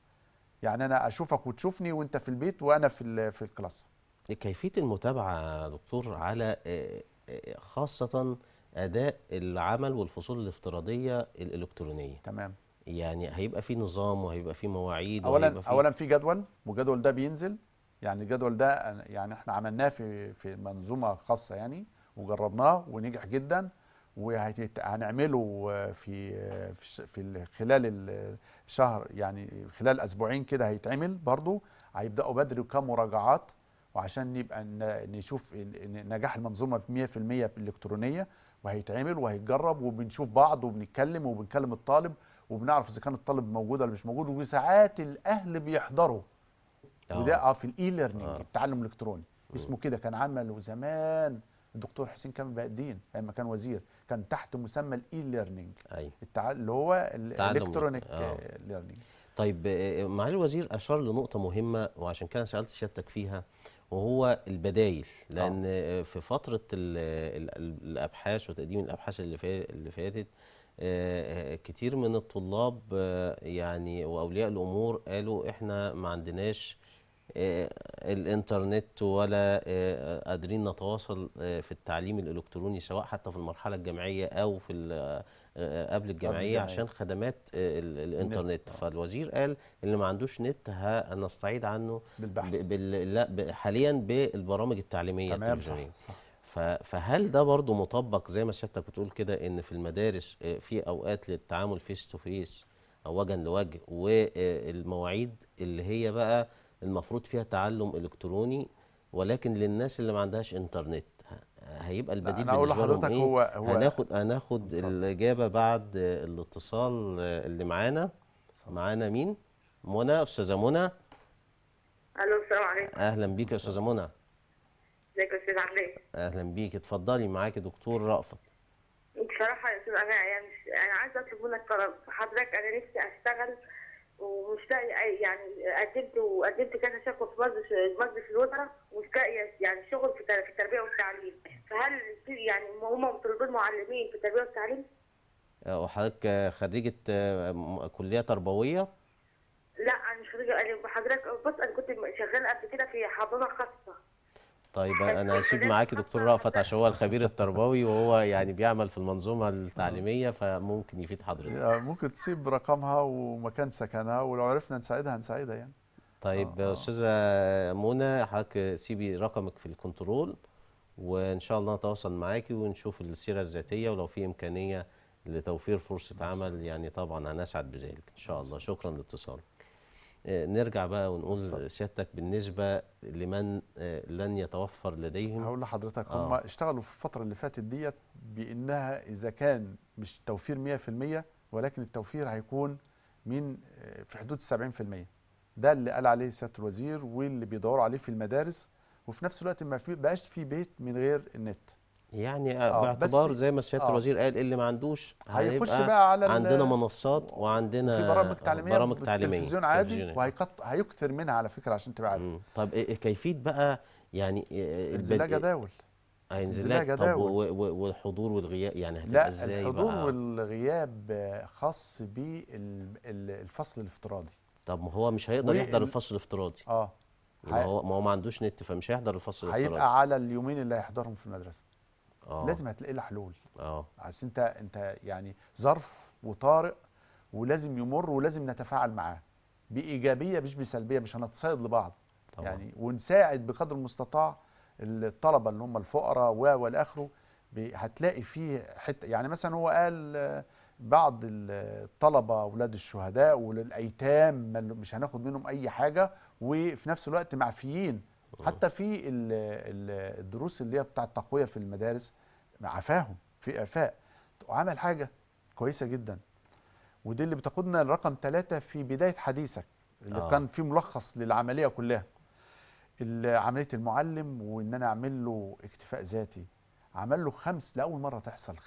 يعني انا اشوفك وتشوفني وانت في البيت وانا في في الكلاس كيفيه المتابعه دكتور على آه، آه، خاصه اداء العمل والفصول الافتراضيه الالكترونيه تمام يعني هيبقى في نظام وهيبقى في مواعيد اولا وهيبقى في اولا في جدول والجدول ده بينزل يعني الجدول ده يعني احنا عملناه في في منظومه خاصه يعني وجربناه ونجح جدا وهنعمله في في خلال الشهر يعني خلال اسبوعين كده هيتعمل برضه هيبداوا بدري وكم مراجعات وعشان نبقى نشوف نجاح المنظومه 100% الالكترونيه وهيتعمل وهيتجرب وبنشوف بعض وبنتكلم وبنكلم الطالب وبنعرف اذا كان الطالب موجود ولا مش موجود وساعات الاهل بيحضروا وده اه, آه، في الاي ليرنينج آه. التعلم الالكتروني اسمه كده كان عمله زمان الدكتور حسين كامل بقى الدين لما كان وزير كان تحت مسمى الاي ليرنينج ايوه اللي هو الالكترونيك آه. ليرنينج طيب آه، معالي الوزير اشار لنقطه مهمه وعشان كده سالت سيادتك فيها وهو البدايل لان أوه. في فتره الـ الـ الابحاث وتقديم الابحاث اللي اللي فاتت كتير من الطلاب يعني واولياء الامور قالوا احنا ما عندناش آه، الانترنت ولا آه، قادرين نتواصل آه، في التعليم الالكتروني سواء حتى في المرحله الجامعيه او في قبل الجامعيه عشان خدمات الانترنت فالوزير قال اللي ما عندوش نت هنستعيد عنه بالبحث لا حاليا بالبرامج التعليميه التلفزيونيه فهل ده برضو مطبق زي ما سيادتك بتقول كده ان في المدارس في اوقات للتعامل فيس تو فيس او وجها لوجه والمواعيد اللي هي بقى المفروض فيها تعلم الكتروني ولكن للناس اللي ما عندهاش انترنت هيبقى البديل أنا أقول إيه؟ هو هو هناخد هناخد الاجابه بعد الاتصال آه، اللي معانا معانا مين منى استاذه منى الو السلام عليكم اهلا بيك يا استاذه منى ازيك يا استاذ عبد إيه؟ اهلا بيك اتفضلي معاك دكتور رأفت بصراحه يا استاذ انا يعني انا عايزه اطلب منك طلب حضرتك انا نفسي اشتغل ومشتاقه يعني قدمت وقدمت كذا شكوى في مجلس مجلس الوزراء ومشتاقه يعني شغل في التربيه والتعليم فهل في يعني هم مطلوبين معلمين في التربيه والتعليم؟ آه، وحضرتك آه، خريجه آه، كليه تربويه؟ لا انا مش خريجه حضرتك بص انا كنت شغاله قبل كده في حضانه خاصه طيب انا هسيب معاكي دكتور رأفت عشان هو الخبير التربوي وهو يعني بيعمل في المنظومه التعليميه آه. فممكن يفيد حضرتك آه، ممكن تسيب رقمها ومكان سكنها ولو عرفنا نساعدها هنساعدها يعني طيب آه،, آه. استاذه منى حضرتك سيبي رقمك في الكنترول وان شاء الله نتواصل معاكي ونشوف السيره الذاتيه ولو في امكانيه لتوفير فرصه عمل يعني طبعا هنسعد بذلك ان شاء الله شكرا لاتصالك نرجع بقى ونقول سيادتك بالنسبه لمن آه، لن يتوفر لديهم هقول لحضرتك آه. هم اشتغلوا في الفتره اللي فاتت ديت بانها اذا كان مش توفير 100% ولكن التوفير هيكون من آه، في حدود 70% ده اللي قال عليه سياده الوزير واللي بيدوروا عليه في المدارس وفي نفس الوقت ما بقاش في بيت من غير النت يعني آه، باعتبار زي ما سياده آه. الوزير قال اللي ما عندوش هيخش بقى على عندنا منصات وعندنا في برامج تعليميه آه، برامج تعليميه تلفزيون عادي وهيكثر منها على فكره عشان تبقى عارف طب إيه، إيه، كيفيه بقى يعني انزلاق جداول هينزل لك طب والحضور والغياب يعني هتبقى ازاي لا الحضور بقى؟ والغياب خاص بالفصل الافتراضي طب ما هو مش هيقدر يحضر الفصل الافتراضي اه ما هو ما هو ما عندوش نت فمش هيحضر الفصل الافتراضي هيبقى على اليومين اللي هيحضرهم في المدرسه أوه. لازم هتلاقي لها حلول اه عشان انت انت يعني ظرف وطارئ ولازم يمر ولازم نتفاعل معاه بايجابيه مش بسلبيه مش هنتصيد لبعض طبعا. يعني ونساعد بقدر المستطاع الطلبه اللي هم الفقراء و والاخره هتلاقي فيه حته يعني مثلا هو قال آه، بعض الطلبه اولاد الشهداء والايتام مش هناخد منهم اي حاجه وفي نفس الوقت معفيين آه. حتى في الدروس اللي هي بتاعه التقويه في المدارس عفاهم في إعفاء وعمل حاجة كويسة جدا ودي اللي بتاخدنا لرقم ثلاثة في بداية حديثك اللي آه. كان في ملخص للعملية كلها عملية المعلم وإن أنا أعمل له اكتفاء ذاتي عمل له خمس لأول مرة تحصل 85%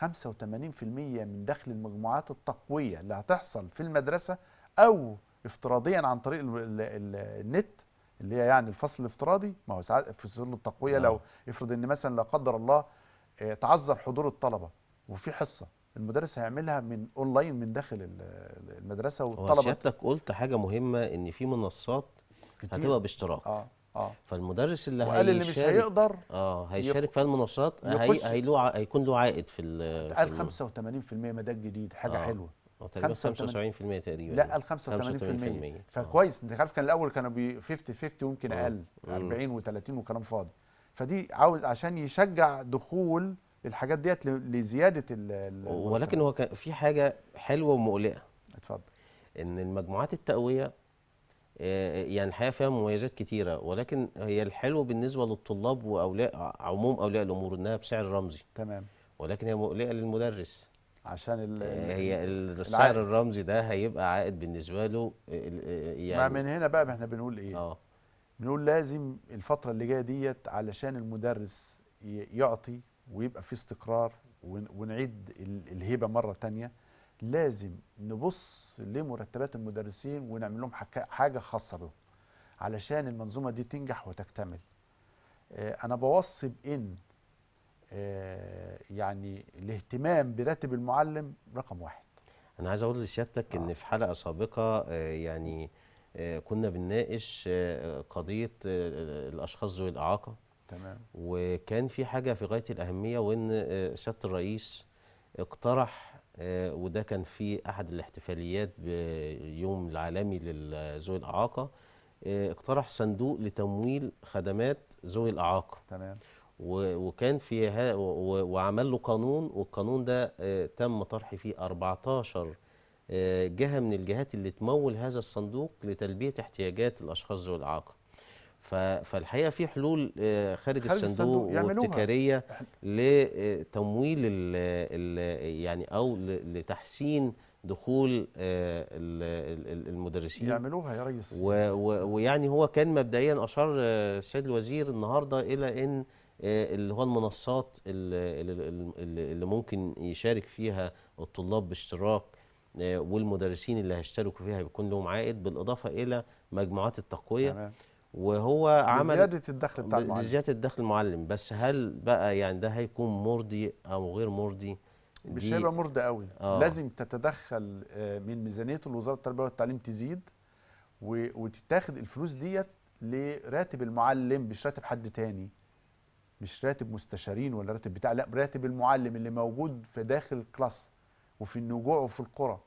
من دخل المجموعات التقوية اللي هتحصل في المدرسة أو افتراضيا عن طريق النت اللي هي يعني الفصل الافتراضي ما هو ساعات في فصول التقويه آه. لو افرض ان مثلا لا قدر الله آه، تعذر حضور الطلبه وفي حصه المدرس هيعملها من اونلاين من داخل المدرسه والطلبه سيادتك قلت حاجه مهمه ان في منصات كتير. هتبقى باشتراك اه اه فالمدرس اللي هيشارك اللي مش هيقدر اه هيشارك في المنصات هي... هيلو... هيكون له عائد في ال قال 85% مداد جديد حاجه آه. حلوه تقريبا 75% تقريبا لا ال 85%, 85%. فكويس انت عارف كان الاول كانوا بي 50 50 ويمكن اقل 40 و30 وكلام فاضي فدي عاوز عشان يشجع دخول الحاجات ديت لزياده ال ولكن هو كان في حاجه حلوه ومقلقه اتفضل ان المجموعات التقويه آه، يعني الحقيقه فيها مميزات كتيره ولكن هي الحلو بالنسبه للطلاب واولياء عموم اولياء الامور انها بسعر رمزي تمام ولكن هي مقلقه للمدرس عشان الـ آه، هي السعر الرمزي ده هيبقى عائد بالنسبه له آه، يعني ما من هنا بقى ما احنا بنقول ايه اه بنقول لازم الفترة اللي جاية ديت علشان المدرس يعطي ويبقى في استقرار ونعيد الهبة مرة تانية لازم نبص لمرتبات المدرسين ونعمل لهم حاجة خاصة بهم علشان المنظومة دي تنجح وتكتمل آه، أنا بوصي بإن آه، يعني الاهتمام براتب المعلم رقم واحد أنا عايز أقول لسيادتك آه. إن في حلقة سابقة آه، يعني آه، كنا بنناقش آه، قضيه آه، الاشخاص ذوي الاعاقه تمام وكان في حاجه في غايه الاهميه وان سياده الرئيس اقترح وده كان في احد الاحتفاليات بيوم العالمي لذوي الاعاقه اقترح صندوق لتمويل خدمات ذوي الاعاقه تمام وكان في وعمل له قانون والقانون ده تم طرح فيه 14 جهه من الجهات اللي تمول هذا الصندوق لتلبيه احتياجات الاشخاص ذوي الاعاقه فالحقيقه في حلول آه، خارج, خارج الصندوق, الصندوق وابتكاريه لتمويل الـ يعني او لتحسين دخول آه، المدرسين يعملوها يا ريس ويعني هو كان مبدئيا اشار آه، السيد الوزير النهارده الى ان اللي هو المنصات اللي ممكن يشارك فيها الطلاب باشتراك آه، والمدرسين اللي هيشتركوا فيها هيكون لهم عائد بالاضافه الى مجموعات التقويه تمام. وهو عمل زياده الدخل بتاع المعلم زياده الدخل المعلم بس هل بقى يعني ده هيكون مرضي او غير مرضي مش هيبقى مرضي قوي آه. لازم تتدخل آه، من ميزانيه الوزاره التربيه والتعليم تزيد وتتاخد الفلوس ديت لراتب المعلم مش راتب حد تاني مش راتب مستشارين ولا راتب بتاع لا راتب المعلم اللي موجود في داخل الكلاس وفي النجوع وفي القرى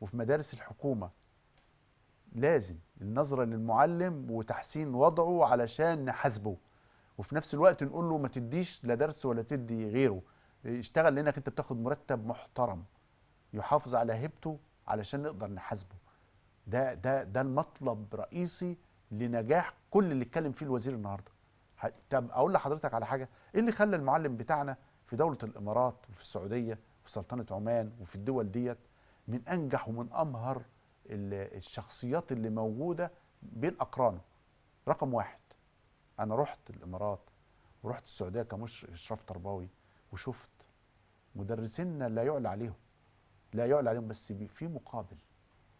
وفي مدارس الحكومة لازم النظرة للمعلم وتحسين وضعه علشان نحاسبه وفي نفس الوقت نقول له ما تديش لا درس ولا تدي غيره اشتغل لانك انت بتاخد مرتب محترم يحافظ على هيبته علشان نقدر نحاسبه ده ده ده المطلب رئيسي لنجاح كل اللي اتكلم فيه الوزير النهارده طب اقول لحضرتك على حاجه ايه اللي خلى المعلم بتاعنا في دوله الامارات وفي السعوديه في سلطنه عمان وفي الدول ديت من انجح ومن امهر الشخصيات اللي موجوده بين اقرانه رقم واحد انا رحت الامارات ورحت السعوديه كمش اشراف تربوي وشفت مدرسينا لا يعلى عليهم لا يعلى عليهم بس في مقابل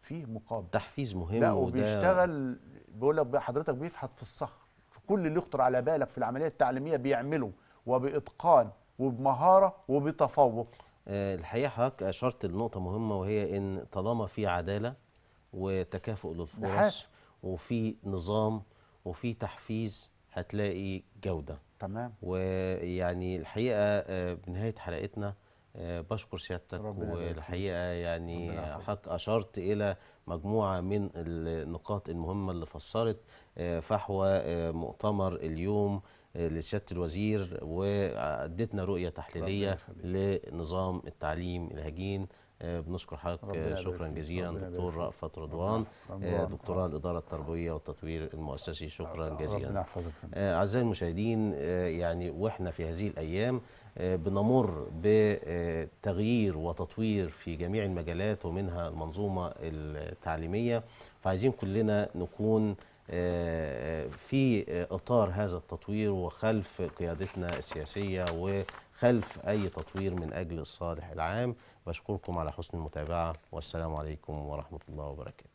في مقابل تحفيز مهم لا وبيشتغل بيقول لك حضرتك بيفحت في الصخر في كل اللي يخطر على بالك في العمليه التعليميه بيعمله وباتقان وبمهاره وبتفوق آه، الحقيقه حضرتك اشرت لنقطه مهمه وهي ان طالما في عداله وتكافؤ للفرص وفي نظام وفي تحفيز هتلاقي جوده تمام ويعني الحقيقه آه، بنهايه حلقتنا آه، بشكر سيادتك والحقيقه يعني حضرتك اشرت الى مجموعه من النقاط المهمه اللي فسرت فحوى مؤتمر اليوم لسياده الوزير وادتنا رؤيه تحليليه لنظام التعليم الهجين آه، بنشكر حضرتك شكرا جزيلا دكتور رأفت رضوان آه، دكتوراه الاداره التربويه والتطوير المؤسسي شكرا جزيلا آه، اعزائي المشاهدين يعني واحنا في هذه الايام بنمر بتغيير وتطوير في جميع المجالات ومنها المنظومه التعليميه فعايزين كلنا نكون في اطار هذا التطوير وخلف قيادتنا السياسيه وخلف اي تطوير من اجل الصالح العام بشكركم على حسن المتابعه والسلام عليكم ورحمه الله وبركاته